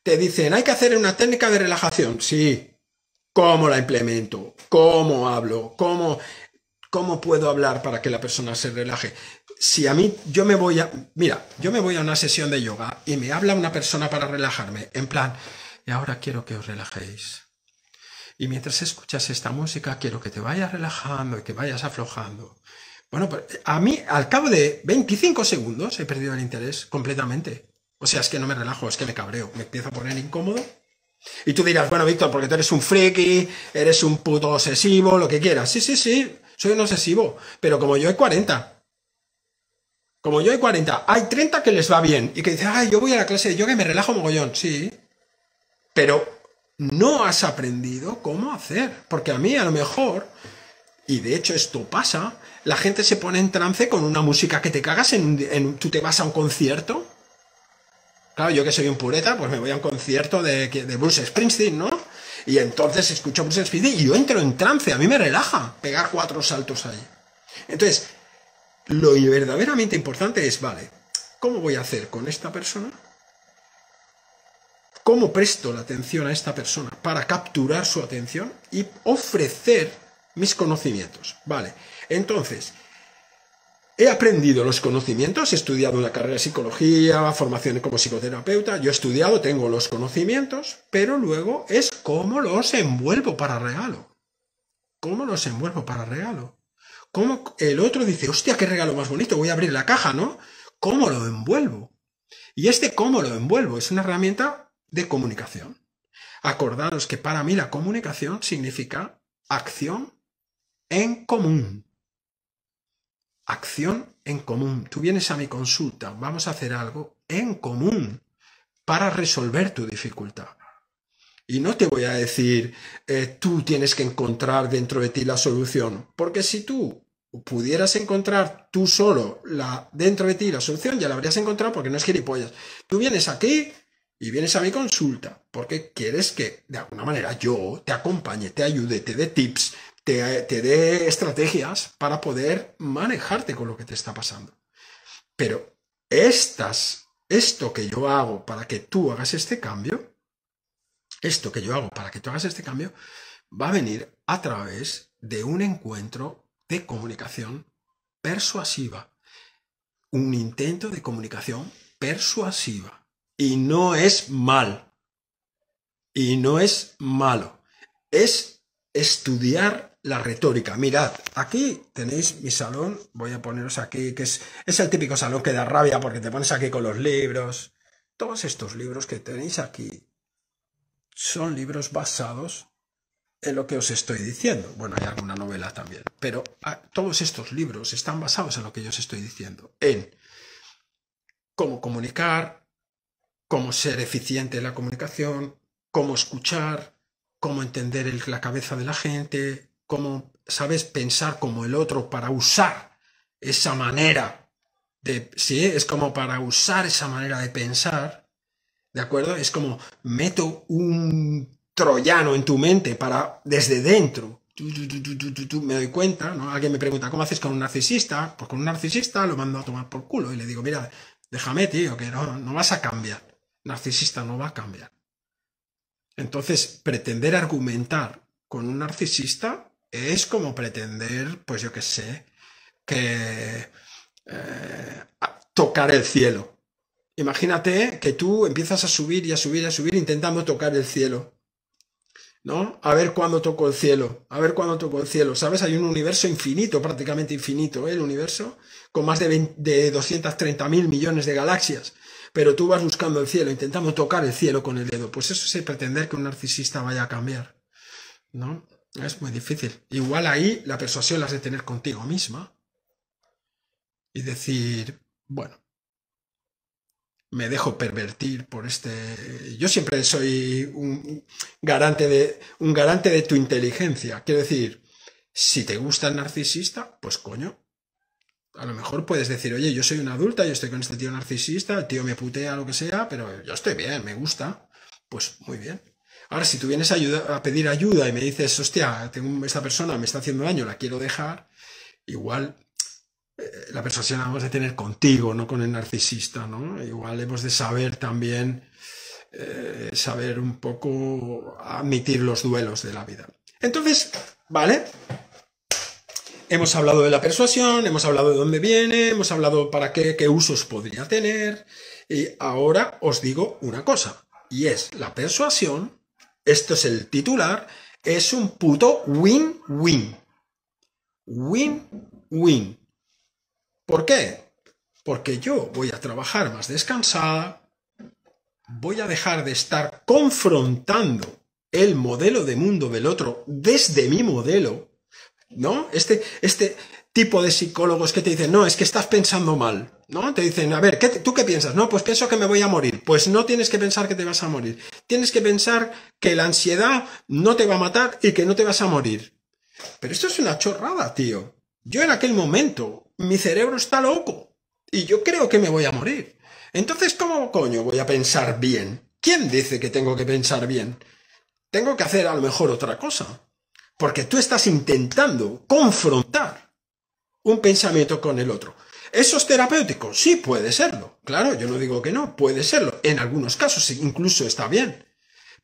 Te dicen, hay que hacer una técnica de relajación. Sí. ¿Cómo la implemento? ¿Cómo hablo? ¿Cómo ¿Cómo puedo hablar para que la persona se relaje? Si a mí yo me voy a... Mira, yo me voy a una sesión de yoga y me habla una persona para relajarme, en plan, y ahora quiero que os relajéis. Y mientras escuchas esta música, quiero que te vayas relajando y que vayas aflojando. Bueno, pues, a mí, al cabo de 25 segundos, he perdido el interés completamente. O sea, es que no me relajo, es que me cabreo, me empiezo a poner incómodo y tú dirás, bueno, Víctor, porque tú eres un friki, eres un puto obsesivo, lo que quieras. Sí, sí, sí, soy un obsesivo, pero como yo hay 40. Como yo hay 40, hay 30 que les va bien y que dicen, ay, yo voy a la clase de yoga y me relajo mogollón. Sí, pero no has aprendido cómo hacer, porque a mí a lo mejor, y de hecho esto pasa, la gente se pone en trance con una música que te cagas, en, en tú te vas a un concierto Claro, yo que soy un pureta, pues me voy a un concierto de, de Bruce Springsteen, ¿no? Y entonces escucho Bruce Springsteen y yo entro en trance, a mí me relaja pegar cuatro saltos ahí. Entonces, lo verdaderamente importante es, vale, ¿cómo voy a hacer con esta persona? ¿Cómo presto la atención a esta persona para capturar su atención y ofrecer mis conocimientos? Vale, entonces, he aprendido los conocimientos, he estudiado una carrera de psicología, formación como psicoterapeuta, yo he estudiado, tengo los conocimientos, pero luego es cómo los envuelvo para regalo. ¿Cómo los envuelvo para regalo? ¿Cómo el otro dice, hostia, qué regalo más bonito, voy a abrir la caja, ¿no? ¿Cómo lo envuelvo? Y este cómo lo envuelvo es una herramienta de comunicación. Acordaros que para mí la comunicación significa acción en común acción en común. Tú vienes a mi consulta, vamos a hacer algo en común para resolver tu dificultad. Y no te voy a decir, eh, tú tienes que encontrar dentro de ti la solución, porque si tú pudieras encontrar tú solo la, dentro de ti la solución, ya la habrías encontrado porque no es gilipollas. Tú vienes aquí y vienes a mi consulta porque quieres que de alguna manera yo te acompañe, te ayude, te dé tips, te, dé estrategias para poder manejarte con lo que te está pasando. Pero estas, esto que yo hago para que tú hagas este cambio, esto que yo hago para que tú hagas este cambio, va a venir a través de un encuentro de comunicación persuasiva, un intento de comunicación persuasiva. Y no es mal, y no es malo, es estudiar la retórica. Mirad, aquí tenéis mi salón, voy a poneros aquí, que es, es el típico salón que da rabia porque te pones aquí con los libros. Todos estos libros que tenéis aquí son libros basados en lo que os estoy diciendo. Bueno, hay alguna novela también, pero ah, todos estos libros están basados en lo que yo os estoy diciendo, en cómo comunicar, cómo ser eficiente en la comunicación, cómo escuchar, cómo entender la cabeza de la gente, como, sabes, pensar como el otro para usar esa manera de, sí, es como para usar esa manera de pensar, ¿de acuerdo? Es como meto un troyano en tu mente para, desde dentro, tú, me doy cuenta, ¿no? Alguien me pregunta, ¿cómo haces con un narcisista? Pues con un narcisista lo mando a tomar por culo y le digo, mira, déjame, tío, que no, no vas a cambiar. Narcisista no va a cambiar. Entonces, pretender argumentar con un narcisista es como pretender, pues yo qué sé, que eh, tocar el cielo. Imagínate que tú empiezas a subir y a subir y a subir intentando tocar el cielo. ¿No? A ver cuándo toco el cielo, a ver cuándo toco el cielo. ¿Sabes? Hay un universo infinito, prácticamente infinito, ¿eh? el universo, con más de, 20, 230 mil millones de galaxias pero tú vas buscando el cielo, intentando tocar el cielo con el dedo. Pues eso es pretender que un narcisista vaya a cambiar, ¿no? Es muy difícil. Igual ahí la persuasión la has de tener contigo misma. Y decir, bueno, me dejo pervertir por este. Yo siempre soy un garante de, un garante de tu inteligencia. Quiero decir, si te gusta el narcisista, pues coño. A lo mejor puedes decir, oye, yo soy una adulta, yo estoy con este tío narcisista, el tío me putea, lo que sea, pero yo estoy bien, me gusta. Pues muy bien. Ahora, si tú vienes a, pedir ayuda y me dices, hostia, tengo, esta persona me está haciendo daño, la quiero dejar, igual eh, la persuasión la vamos a tener contigo, no con el narcisista, ¿no? Igual hemos de saber también, eh, saber un poco admitir los duelos de la vida. Entonces, ¿vale? Hemos hablado de la persuasión, hemos hablado de dónde viene, hemos hablado para qué, qué usos podría tener. Y ahora os digo una cosa, y es la persuasión esto es el titular, es un puto win-win. Win-win. ¿Por qué? Porque yo voy a trabajar más descansada, voy a dejar de estar confrontando el modelo de mundo del otro desde mi modelo, ¿no? Este, este, tipo de psicólogos que te dicen, no, es que estás pensando mal, ¿no? Te dicen, a ver, ¿qué ¿tú qué piensas? No, pues pienso que me voy a morir. Pues no tienes que pensar que te vas a morir. Tienes que pensar que la ansiedad no te va a matar y que no te vas a morir. Pero esto es una chorrada, tío. Yo en aquel momento, mi cerebro está loco y yo creo que me voy a morir. Entonces, ¿cómo coño voy a pensar bien? ¿Quién dice que tengo que pensar bien? Tengo que hacer a lo mejor otra cosa. Porque tú estás intentando confrontar un pensamiento con el otro. ¿Eso es terapéutico? Sí, puede serlo. Claro, yo no digo que no, puede serlo. En algunos casos incluso está bien.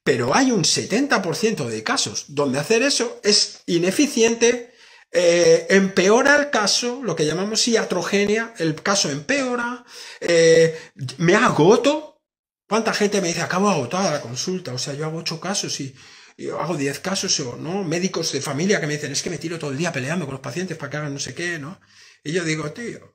Pero hay un 70% de casos donde hacer eso es ineficiente, eh, empeora el caso, lo que llamamos iatrogenia, el caso empeora, eh, me agoto. ¿Cuánta gente me dice, acabo agotada la consulta? O sea, yo hago ocho casos y yo hago 10 casos, o, ¿no? Médicos de familia que me dicen, es que me tiro todo el día peleando con los pacientes para que hagan no sé qué, ¿no? Y yo digo, tío,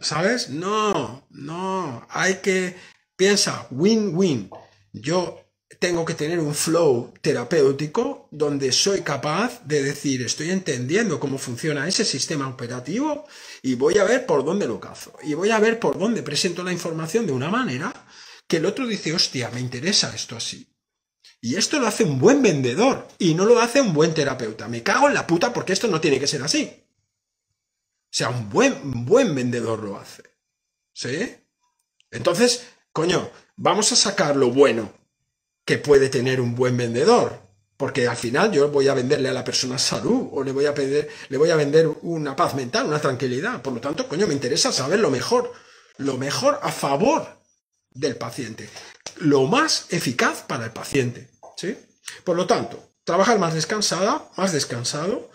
¿sabes? No, no, hay que, piensa, win-win. Yo tengo que tener un flow terapéutico donde soy capaz de decir, estoy entendiendo cómo funciona ese sistema operativo y voy a ver por dónde lo cazo. Y voy a ver por dónde presento la información de una manera que el otro dice, hostia, me interesa esto así. Y esto lo hace un buen vendedor y no lo hace un buen terapeuta. Me cago en la puta porque esto no tiene que ser así. O sea, un buen, buen vendedor lo hace. ¿Sí? Entonces, coño, vamos a sacar lo bueno que puede tener un buen vendedor. Porque al final yo voy a venderle a la persona salud o le voy a, pedir, le voy a vender una paz mental, una tranquilidad. Por lo tanto, coño, me interesa saber lo mejor. Lo mejor a favor del paciente. Lo más eficaz para el paciente. Por lo tanto, trabajar más descansada, más descansado,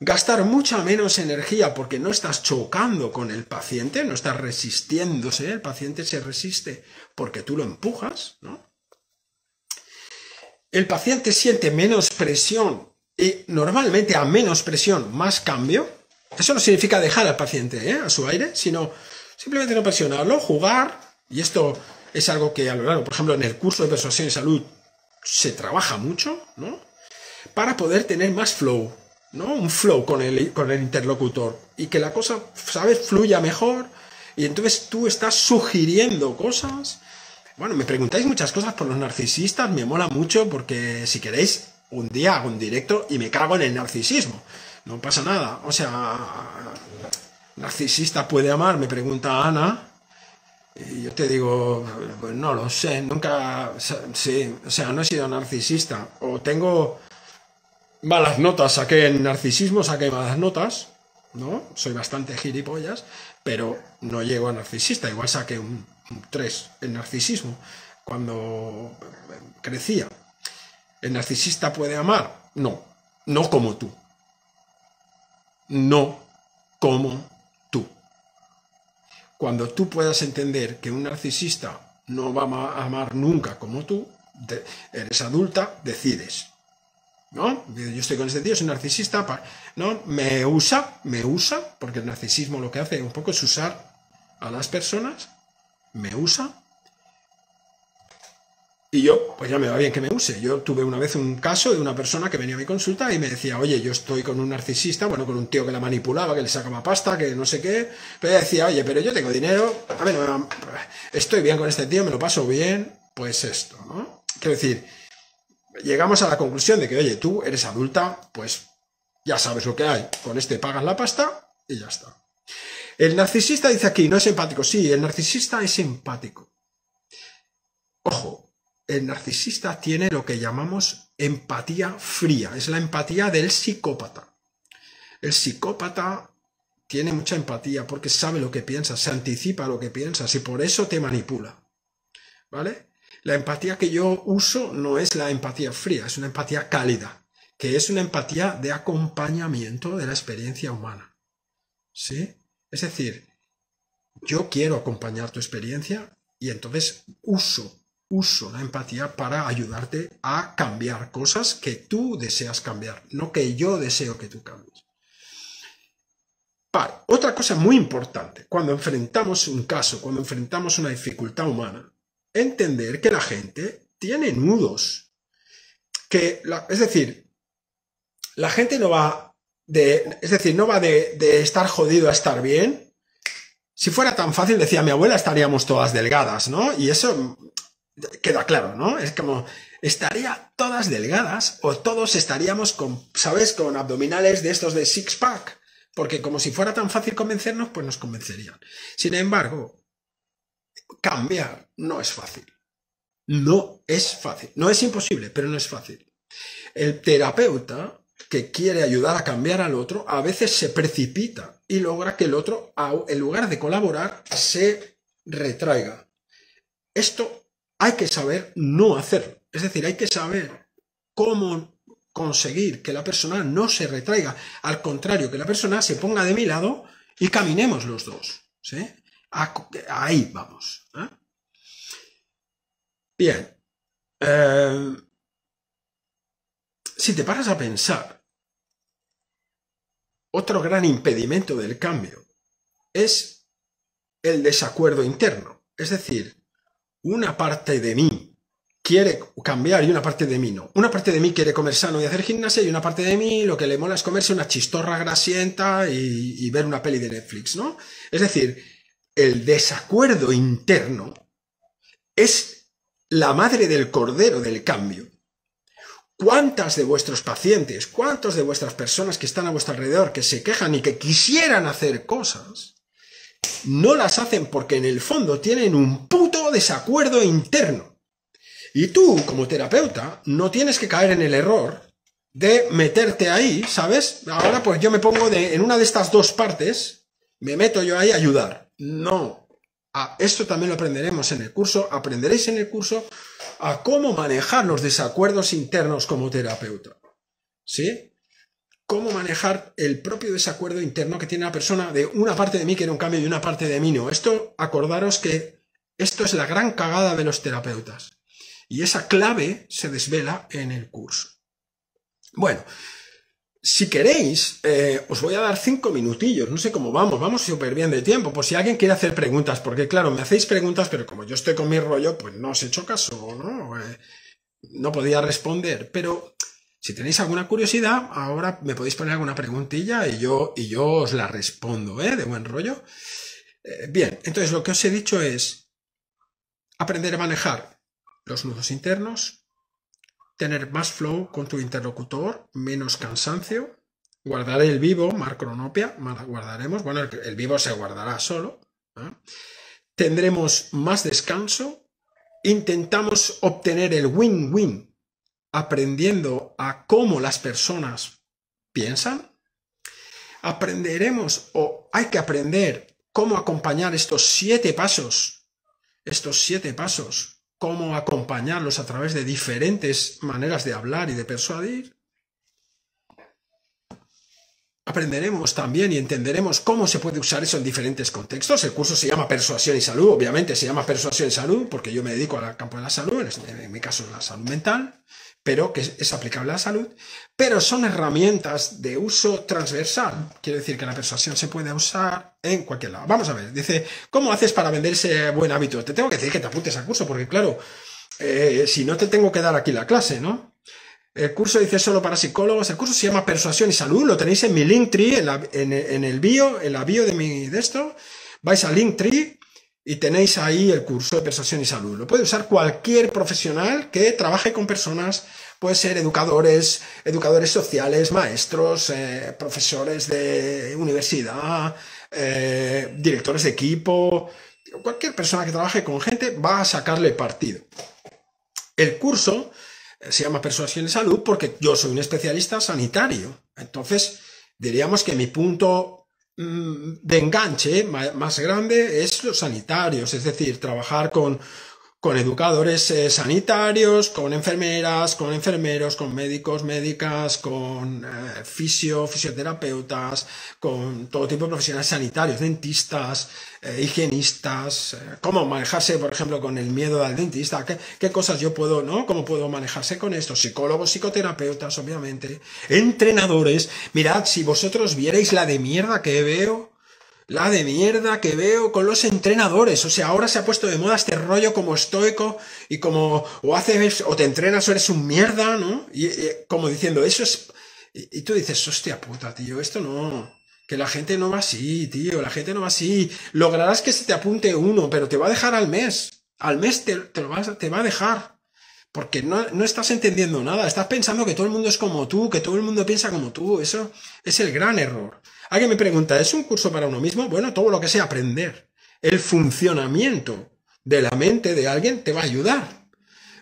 gastar mucha menos energía porque no estás chocando con el paciente, no estás resistiéndose, el paciente se resiste porque tú lo empujas, El paciente siente menos presión y normalmente a menos presión más cambio. Eso no significa dejar al paciente ¿eh? a su aire, sino simplemente no presionarlo, jugar, y esto es algo que a lo largo, por ejemplo, en el curso de persuasión y salud se trabaja mucho, ¿no? Para poder tener más flow, ¿no? Un flow con el, con el interlocutor y que la cosa, ¿sabes?, fluya mejor y entonces tú estás sugiriendo cosas. Bueno, me preguntáis muchas cosas por los narcisistas, me mola mucho porque si queréis, un día hago un directo y me cago en el narcisismo. No pasa nada. O sea, narcisista puede amar, me pregunta Ana. Y yo te digo, pues no lo sé, nunca, sí, o sea, no he sido narcisista. O tengo malas notas, saqué en narcisismo, saqué malas notas, ¿no? Soy bastante gilipollas, pero no llego a narcisista. Igual saqué un, un 3 en narcisismo cuando crecía. ¿El narcisista puede amar? No, no como tú. No como cuando tú puedas entender que un narcisista no va a amar nunca como tú, eres adulta, decides. ¿No? Yo estoy con ese tío, es un narcisista, ¿no? Me usa, me usa, porque el narcisismo lo que hace un poco es usar a las personas, me usa y yo, pues ya me va bien que me use. Yo tuve una vez un caso de una persona que venía a mi consulta y me decía, oye, yo estoy con un narcisista, bueno, con un tío que la manipulaba, que le sacaba pasta, que no sé qué. Pero decía, oye, pero yo tengo dinero, a ver, estoy bien con este tío, me lo paso bien, pues esto, ¿no? Quiero decir, llegamos a la conclusión de que, oye, tú eres adulta, pues ya sabes lo que hay. Con este pagas la pasta y ya está. El narcisista dice aquí, no es empático. Sí, el narcisista es empático. Ojo, el narcisista tiene lo que llamamos empatía fría, es la empatía del psicópata. El psicópata tiene mucha empatía porque sabe lo que piensas, se anticipa lo que piensas y por eso te manipula. ¿Vale? La empatía que yo uso no es la empatía fría, es una empatía cálida, que es una empatía de acompañamiento de la experiencia humana. ¿Sí? Es decir, yo quiero acompañar tu experiencia y entonces uso uso la empatía para ayudarte a cambiar cosas que tú deseas cambiar, no que yo deseo que tú cambies. Otra cosa muy importante, cuando enfrentamos un caso, cuando enfrentamos una dificultad humana, entender que la gente tiene nudos. Que es decir, la gente no va de. Es decir, no va de estar jodido a estar bien. Si fuera tan fácil, decía mi abuela, estaríamos todas delgadas, ¿no? Y eso queda claro, ¿no? Es como, estaría todas delgadas o todos estaríamos con, ¿sabes?, con abdominales de estos de six-pack, porque como si fuera tan fácil convencernos, pues nos convencerían. Sin embargo, cambiar no es fácil. No es fácil. No es imposible, pero no es fácil. El terapeuta que quiere ayudar a cambiar al otro a veces se precipita y logra que el otro, en lugar de colaborar, se retraiga. Esto hay que saber no hacerlo. Es decir, hay que saber cómo conseguir que la persona no se retraiga. Al contrario, que la persona se ponga de mi lado y caminemos los dos. ¿sí? Ahí vamos. ¿eh? Bien. Eh, si te paras a pensar, otro gran impedimento del cambio es el desacuerdo interno. Es decir, una parte de mí quiere cambiar y una parte de mí no. Una parte de mí quiere comer sano y hacer gimnasia y una parte de mí lo que le mola es comerse una chistorra grasienta y, ver una peli de Netflix, ¿no? Es decir, el desacuerdo interno es la madre del cordero del cambio. ¿Cuántas de vuestros pacientes, cuántos de vuestras personas que están a vuestro alrededor, que se quejan y que quisieran hacer cosas, no las hacen porque en el fondo tienen un puto desacuerdo interno. Y tú, como terapeuta, no tienes que caer en el error de meterte ahí, ¿sabes? Ahora pues yo me pongo en una de estas dos partes, me meto yo ahí a ayudar. No. A, esto también lo aprenderemos en el curso, aprenderéis en el curso a cómo manejar los desacuerdos internos como terapeuta. ¿Sí? cómo manejar el propio desacuerdo interno que tiene la persona de una parte de mí que era un cambio y una parte de mí no. Esto, acordaros que esto es la gran cagada de los terapeutas. Y esa clave se desvela en el curso. Bueno, si queréis, eh, os voy a dar cinco minutillos. No sé cómo vamos, vamos súper bien de tiempo. Por si alguien quiere hacer preguntas, porque claro, me hacéis preguntas, pero como yo estoy con mi rollo, pues no os he hecho caso, ¿no? Eh, no podía responder. Pero si tenéis alguna curiosidad, ahora me podéis poner alguna preguntilla y yo, y yo os la respondo, ¿eh? De buen rollo. Eh, bien, entonces lo que os he dicho es aprender a manejar los nudos internos, tener más flow con tu interlocutor, menos cansancio, guardar el vivo, más cronopia, guardaremos, bueno, el vivo se guardará solo, ¿eh? tendremos más descanso, intentamos obtener el win-win aprendiendo a cómo las personas piensan, aprenderemos o hay que aprender cómo acompañar estos siete pasos, estos siete pasos, cómo acompañarlos a través de diferentes maneras de hablar y de persuadir. Aprenderemos también y entenderemos cómo se puede usar eso en diferentes contextos. El curso se llama Persuasión y Salud, obviamente se llama Persuasión y Salud porque yo me dedico al campo de la salud, en este, mi caso la salud mental, pero que es aplicable a la salud, pero son herramientas de uso transversal. Quiero decir que la persuasión se puede usar en cualquier lado. Vamos a ver, dice, ¿cómo haces para vender ese buen hábito? Te tengo que decir que te apuntes al curso, porque claro, eh, si no te tengo que dar aquí la clase, ¿no? El curso dice solo para psicólogos, el curso se llama Persuasión y Salud, lo tenéis en mi Linktree, en, en, el bio, en la bio de mi de esto, vais a Linktree, y tenéis ahí el curso de persuasión y salud. Lo puede usar cualquier profesional que trabaje con personas, puede ser educadores, educadores sociales, maestros, eh, profesores de universidad, eh, directores de equipo, cualquier persona que trabaje con gente va a sacarle partido. El curso eh, se llama Persuasión y Salud porque yo soy un especialista sanitario. Entonces, diríamos que mi punto Mm, de enganche más grande es los sanitarios, es decir, trabajar con, con educadores eh, sanitarios, con enfermeras, con enfermeros, con médicos, médicas, con eh, fisio, fisioterapeutas, con todo tipo de profesionales sanitarios, dentistas, eh, higienistas, cómo manejarse, por ejemplo, con el miedo al dentista, ¿Qué, ¿Qué, cosas yo puedo, ¿no? ¿Cómo puedo manejarse con esto? Psicólogos, psicoterapeutas, obviamente, entrenadores. Mirad, si vosotros vierais la de mierda que veo, la de mierda que veo con los entrenadores. O sea, ahora se ha puesto de moda este rollo como estoico y como o haces o te entrenas o eres un mierda, ¿no? Y, como diciendo, eso es... Y, tú dices, hostia puta, tío, esto no... Que la gente no va así, tío, la gente no va así. Lograrás que se te apunte uno, pero te va a dejar al mes. Al mes te, lo vas, te va a dejar. Porque no, no estás entendiendo nada, estás pensando que todo el mundo es como tú, que todo el mundo piensa como tú. Eso es el gran error. Alguien me pregunta, ¿es un curso para uno mismo? Bueno, todo lo que sea aprender. El funcionamiento de la mente de alguien te va a ayudar.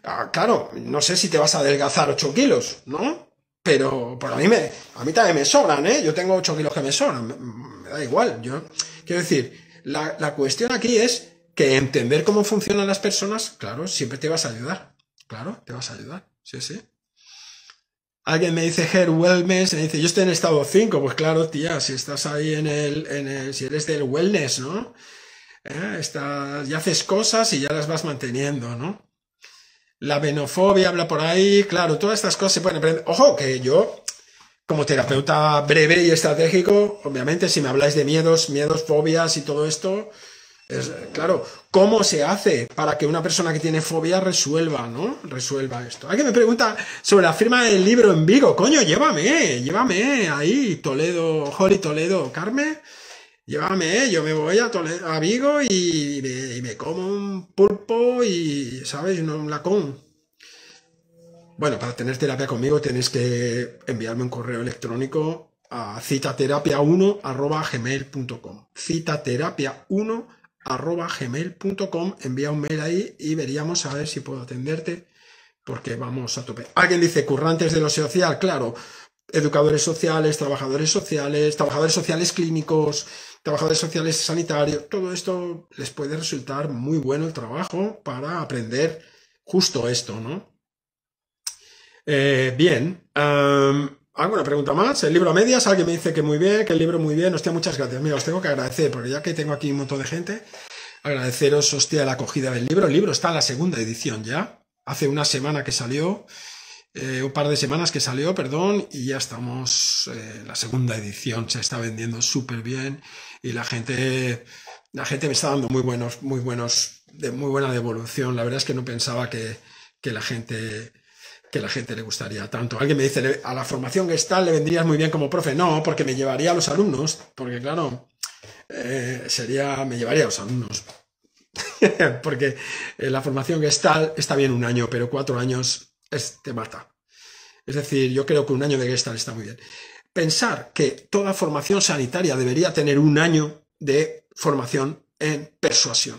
Ah, claro, no sé si te vas a adelgazar 8 kilos, ¿no? Pero, para a, mí me, a mí también me sobran, ¿eh? Yo tengo 8 kilos que me sobran, me, da igual. Yo, quiero decir, la, la cuestión aquí es que entender cómo funcionan las personas, claro, siempre te vas a ayudar. Claro, te vas a ayudar. Sí, sí alguien me dice Her Wellness, me dice, yo estoy en estado 5, pues claro, tía, si estás ahí en el, si eres del wellness, ¿no? Eh, estás, ya haces cosas y ya las vas manteniendo, ¿no? La venofobia habla por ahí, claro, todas estas cosas se pueden aprender. Ojo, que yo, como terapeuta breve y estratégico, obviamente si me habláis de miedos, miedos, fobias y todo esto, claro, ¿cómo se hace para que una persona que tiene fobia resuelva, ¿no? Resuelva esto. Hay que me pregunta sobre la firma del libro en Vigo. Coño, llévame, llévame ahí, Toledo, Joli Toledo, Carmen. Llévame, yo me voy a, Vigo y me, como un pulpo y, ¿sabes? un lacón. Bueno, para tener terapia conmigo tenéis que enviarme un correo electrónico a citaterapia 1com Citaterapia1 arroba gmail.com, envía un mail ahí y veríamos a ver si puedo atenderte, porque vamos a tope. Alguien dice, currantes de lo social, claro, educadores sociales, trabajadores sociales, trabajadores sociales clínicos, trabajadores sociales sanitarios, todo esto les puede resultar muy bueno el trabajo para aprender justo esto, ¿no? Eh, bien, ¿Alguna pregunta más? El libro a medias, alguien me dice que muy bien, que el libro muy bien, hostia, muchas gracias. Mira, os tengo que agradecer, porque ya que tengo aquí un montón de gente, agradeceros, hostia, la acogida del libro. El libro está en la segunda edición ya, hace una semana que salió, eh, un par de semanas que salió, perdón, y ya estamos, eh, la segunda edición se está vendiendo súper bien y la gente, la gente me está dando muy buenos, muy buenos, de muy buena devolución. La verdad es que no pensaba que, que la gente que la gente le gustaría tanto. Alguien me dice, a la formación Gestal le vendrías muy bien como profe. No, porque me llevaría a los alumnos, porque claro, eh, sería, me llevaría a los alumnos. porque eh, la formación gestal está bien un año, pero cuatro años te mata. Es decir, yo creo que un año de gestal está muy bien. Pensar que toda formación sanitaria debería tener un año de formación en persuasión.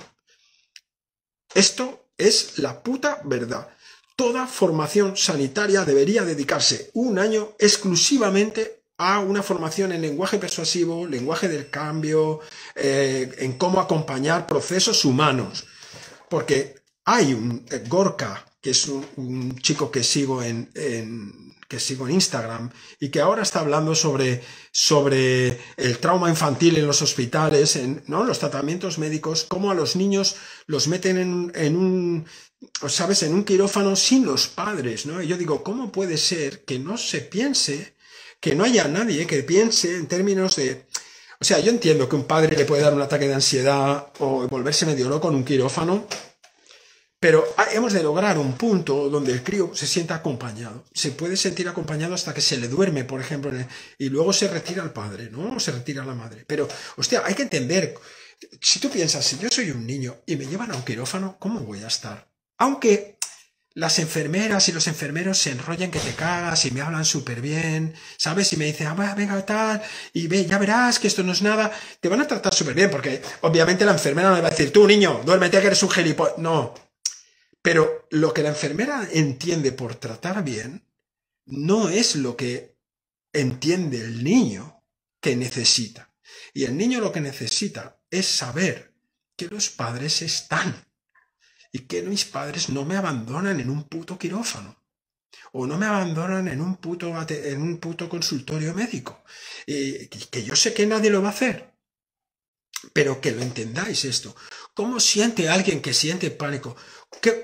Esto es la puta verdad. Toda formación sanitaria debería dedicarse un año exclusivamente a una formación en lenguaje persuasivo, lenguaje del cambio, eh, en cómo acompañar procesos humanos. Porque hay un eh, Gorka, que es un, chico que sigo en que sigo en Instagram y que ahora está hablando sobre, sobre el trauma infantil en los hospitales, en los tratamientos médicos, cómo a los niños los meten en, un, ¿sabes?, en un quirófano sin los padres, ¿no? Y yo digo, ¿cómo puede ser que no se piense, que no haya nadie que piense en términos de... O sea, yo entiendo que un padre le puede dar un ataque de ansiedad o volverse medio loco en un quirófano, pero ah, hemos de lograr un punto donde el crío se sienta acompañado. Se puede sentir acompañado hasta que se le duerme, por ejemplo, y luego se retira al padre, ¿no? O se retira la madre. Pero, hostia, hay que entender, si tú piensas, si yo soy un niño y me llevan a un quirófano, ¿cómo voy a estar? Aunque las enfermeras y los enfermeros se enrollen que te cagas y me hablan súper bien, ¿sabes? Y me dicen, ah, venga, tal, y ve, ya verás que esto no es nada. Te van a tratar súper bien, porque obviamente la enfermera no le va a decir, tú, niño, duérmete que eres un gilipollas. No, pero lo que la enfermera entiende por tratar bien no es lo que entiende el niño que necesita. Y el niño lo que necesita es saber que los padres están y que mis padres no me abandonan en un puto quirófano o no me abandonan en un puto, en un consultorio médico. Y que yo sé que nadie lo va a hacer. Pero que lo entendáis esto. ¿Cómo siente alguien que siente pánico?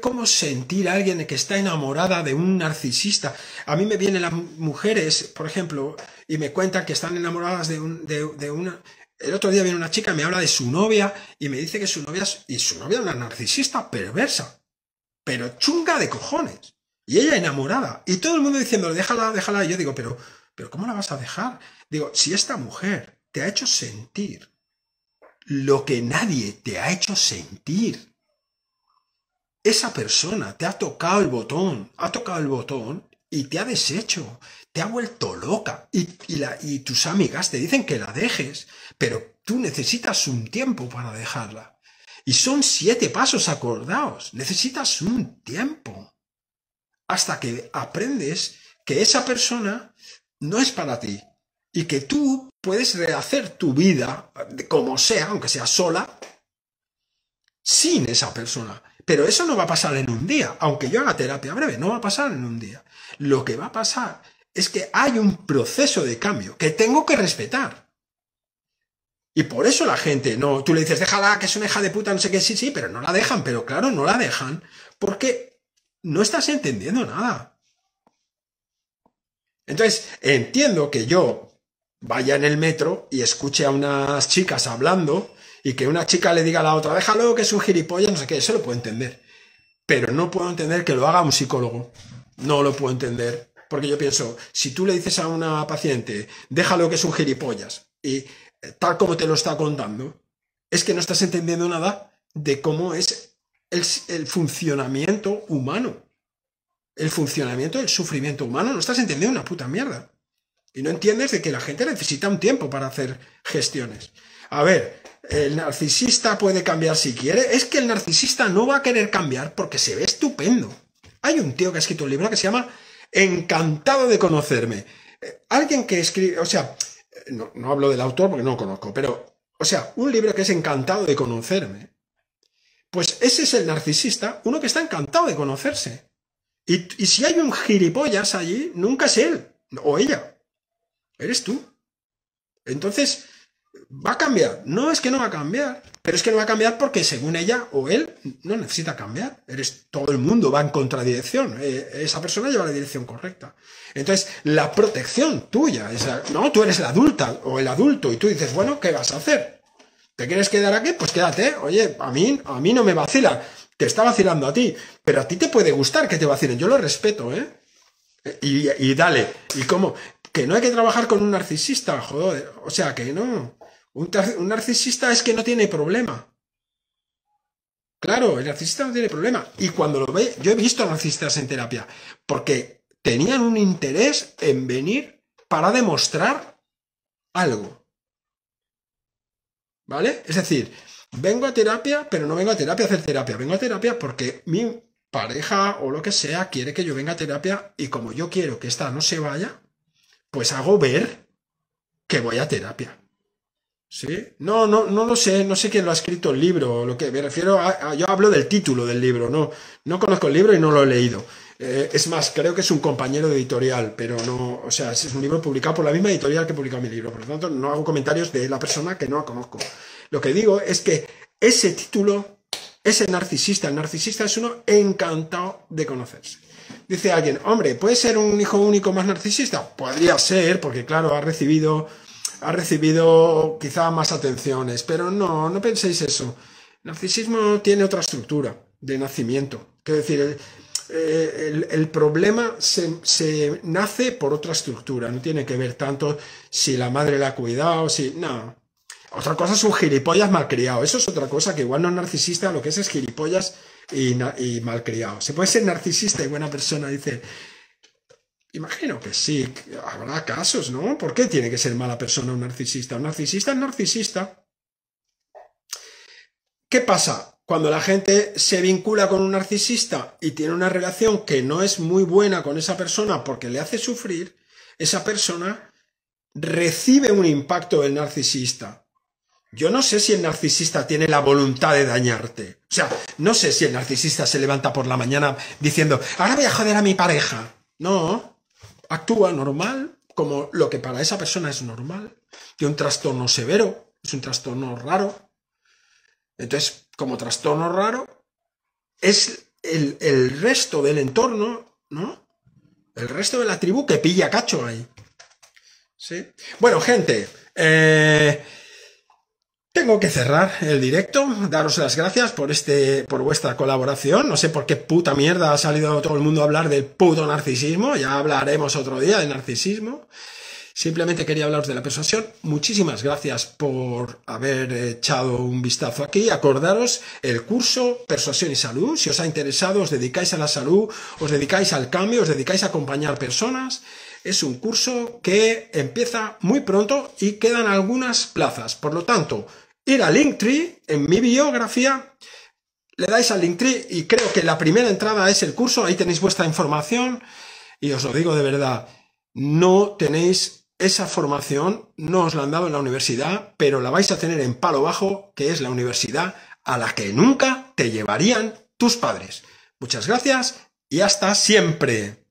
¿Cómo sentir a alguien que está enamorada de un narcisista? A mí me vienen las mujeres, por ejemplo, y me cuentan que están enamoradas de, un, de, una... El otro día viene una chica, y me habla de su novia y me dice que su novia es, y su novia es una narcisista perversa, pero chunga de cojones. Y ella enamorada. Y todo el mundo diciéndole, déjala, déjala. Y yo digo, pero, pero ¿cómo la vas a dejar? Digo, si esta mujer te ha hecho sentir lo que nadie te ha hecho sentir, esa persona te ha tocado el botón, ha tocado el botón y te ha deshecho, te ha vuelto loca y, y, la, y tus amigas te dicen que la dejes, pero tú necesitas un tiempo para dejarla. Y son siete pasos, acordados. necesitas un tiempo hasta que aprendes que esa persona no es para ti y que tú puedes rehacer tu vida como sea, aunque sea sola, sin esa persona. Pero eso no va a pasar en un día, aunque yo haga terapia breve, no va a pasar en un día. Lo que va a pasar es que hay un proceso de cambio que tengo que respetar. Y por eso la gente, no, tú le dices, déjala, que es una hija de puta, no sé qué, sí, sí, pero no la dejan, pero claro, no la dejan, porque no estás entendiendo nada. Entonces, entiendo que yo vaya en el metro y escuche a unas chicas hablando y que una chica le diga a la otra, déjalo que es un gilipollas, no sé qué, eso lo puedo entender. Pero no puedo entender que lo haga un psicólogo. No lo puedo entender. Porque yo pienso, si tú le dices a una paciente, déjalo que es un gilipollas, y eh, tal como te lo está contando, es que no estás entendiendo nada de cómo es el, funcionamiento humano. El funcionamiento el sufrimiento humano. No estás entendiendo una puta mierda. Y no entiendes de que la gente necesita un tiempo para hacer gestiones. A ver, el narcisista puede cambiar si quiere. Es que el narcisista no va a querer cambiar porque se ve estupendo. Hay un tío que ha escrito un libro que se llama Encantado de conocerme. Eh, alguien que escribe, o sea, eh, no, hablo del autor porque no lo conozco, pero, o sea, un libro que es Encantado de conocerme. Pues ese es el narcisista, uno que está encantado de conocerse. Y, y si hay un gilipollas allí, nunca es él o ella. Eres tú. Entonces, va a cambiar. No es que no va a cambiar, pero es que no va a cambiar porque según ella o él no necesita cambiar. Eres todo el mundo va en contradirección. Eh, esa persona lleva la dirección correcta. Entonces, la protección tuya, no, tú eres la adulta o el adulto y tú dices, bueno, ¿qué vas a hacer? ¿Te quieres quedar aquí? Pues quédate. Oye, a mí, a mí no me vacila. Te está vacilando a ti, pero a ti te puede gustar que te vacilen. Yo lo respeto, ¿eh? Y, y dale. ¿Y cómo? Que no hay que trabajar con un narcisista, joder. O sea, que no. Un, narcisista es que no tiene problema. Claro, el narcisista no tiene problema. Y cuando lo ve, yo he visto narcisistas en terapia, porque tenían un interés en venir para demostrar algo. ¿Vale? Es decir, vengo a terapia, pero no vengo a terapia a hacer terapia, vengo a terapia porque mi pareja o lo que sea quiere que yo venga a terapia y como yo quiero que esta no se vaya, pues hago ver que voy a terapia. Sí, no, no, no lo sé, no sé quién lo ha escrito el libro, lo que me refiero a, yo hablo del título del libro, no, no conozco el libro y no lo he leído. Eh, es más, creo que es un compañero de editorial, pero no, o sea, es un libro publicado por la misma editorial que publica mi libro, por lo tanto no hago comentarios de la persona que no conozco. Lo que digo es que ese título, ese narcisista, el narcisista es uno encantado de conocerse. Dice alguien, hombre, ¿puede ser un hijo único más narcisista? Podría ser, porque claro, ha recibido ha recibido quizá más atenciones, pero no, no penséis eso. El narcisismo tiene otra estructura de nacimiento. Quiero decir, eh, eh, el, problema se, nace por otra estructura, no tiene que ver tanto si la madre la ha cuidado, si. No. Otra cosa es un gilipollas malcriado. Eso es otra cosa que igual no es narcisista, lo que es es gilipollas y, y malcriado. Se puede ser narcisista y buena persona, dice Imagino que sí, habrá casos, ¿no? ¿Por qué tiene que ser mala persona un narcisista? Un narcisista es narcisista. ¿Qué pasa? Cuando la gente se vincula con un narcisista y tiene una relación que no es muy buena con esa persona porque le hace sufrir, esa persona recibe un impacto del narcisista. Yo no sé si el narcisista tiene la voluntad de dañarte. O sea, no sé si el narcisista se levanta por la mañana diciendo, ahora voy a joder a mi pareja. No, actúa normal, como lo que para esa persona es normal, tiene un trastorno severo, es un trastorno raro. Entonces, como trastorno raro, es el, el resto del entorno, ¿no? El resto de la tribu que pilla cacho ahí. ¿Sí? Bueno, gente, eh, tengo que cerrar el directo, daros las gracias por este, por vuestra colaboración. No sé por qué puta mierda ha salido todo el mundo a hablar del puto narcisismo. Ya hablaremos otro día de narcisismo. Simplemente quería hablaros de la persuasión. Muchísimas gracias por haber echado un vistazo aquí. Acordaros el curso Persuasión y Salud. Si os ha interesado, os dedicáis a la salud, os dedicáis al cambio, os dedicáis a acompañar personas. Es un curso que empieza muy pronto y quedan algunas plazas. Por lo tanto, ir a Linktree, en mi biografía, le dais a Linktree y creo que la primera entrada es el curso, ahí tenéis vuestra información y os lo digo de verdad, no tenéis esa formación, no os la han dado en la universidad, pero la vais a tener en palo bajo, que es la universidad a la que nunca te llevarían tus padres. Muchas gracias y hasta siempre.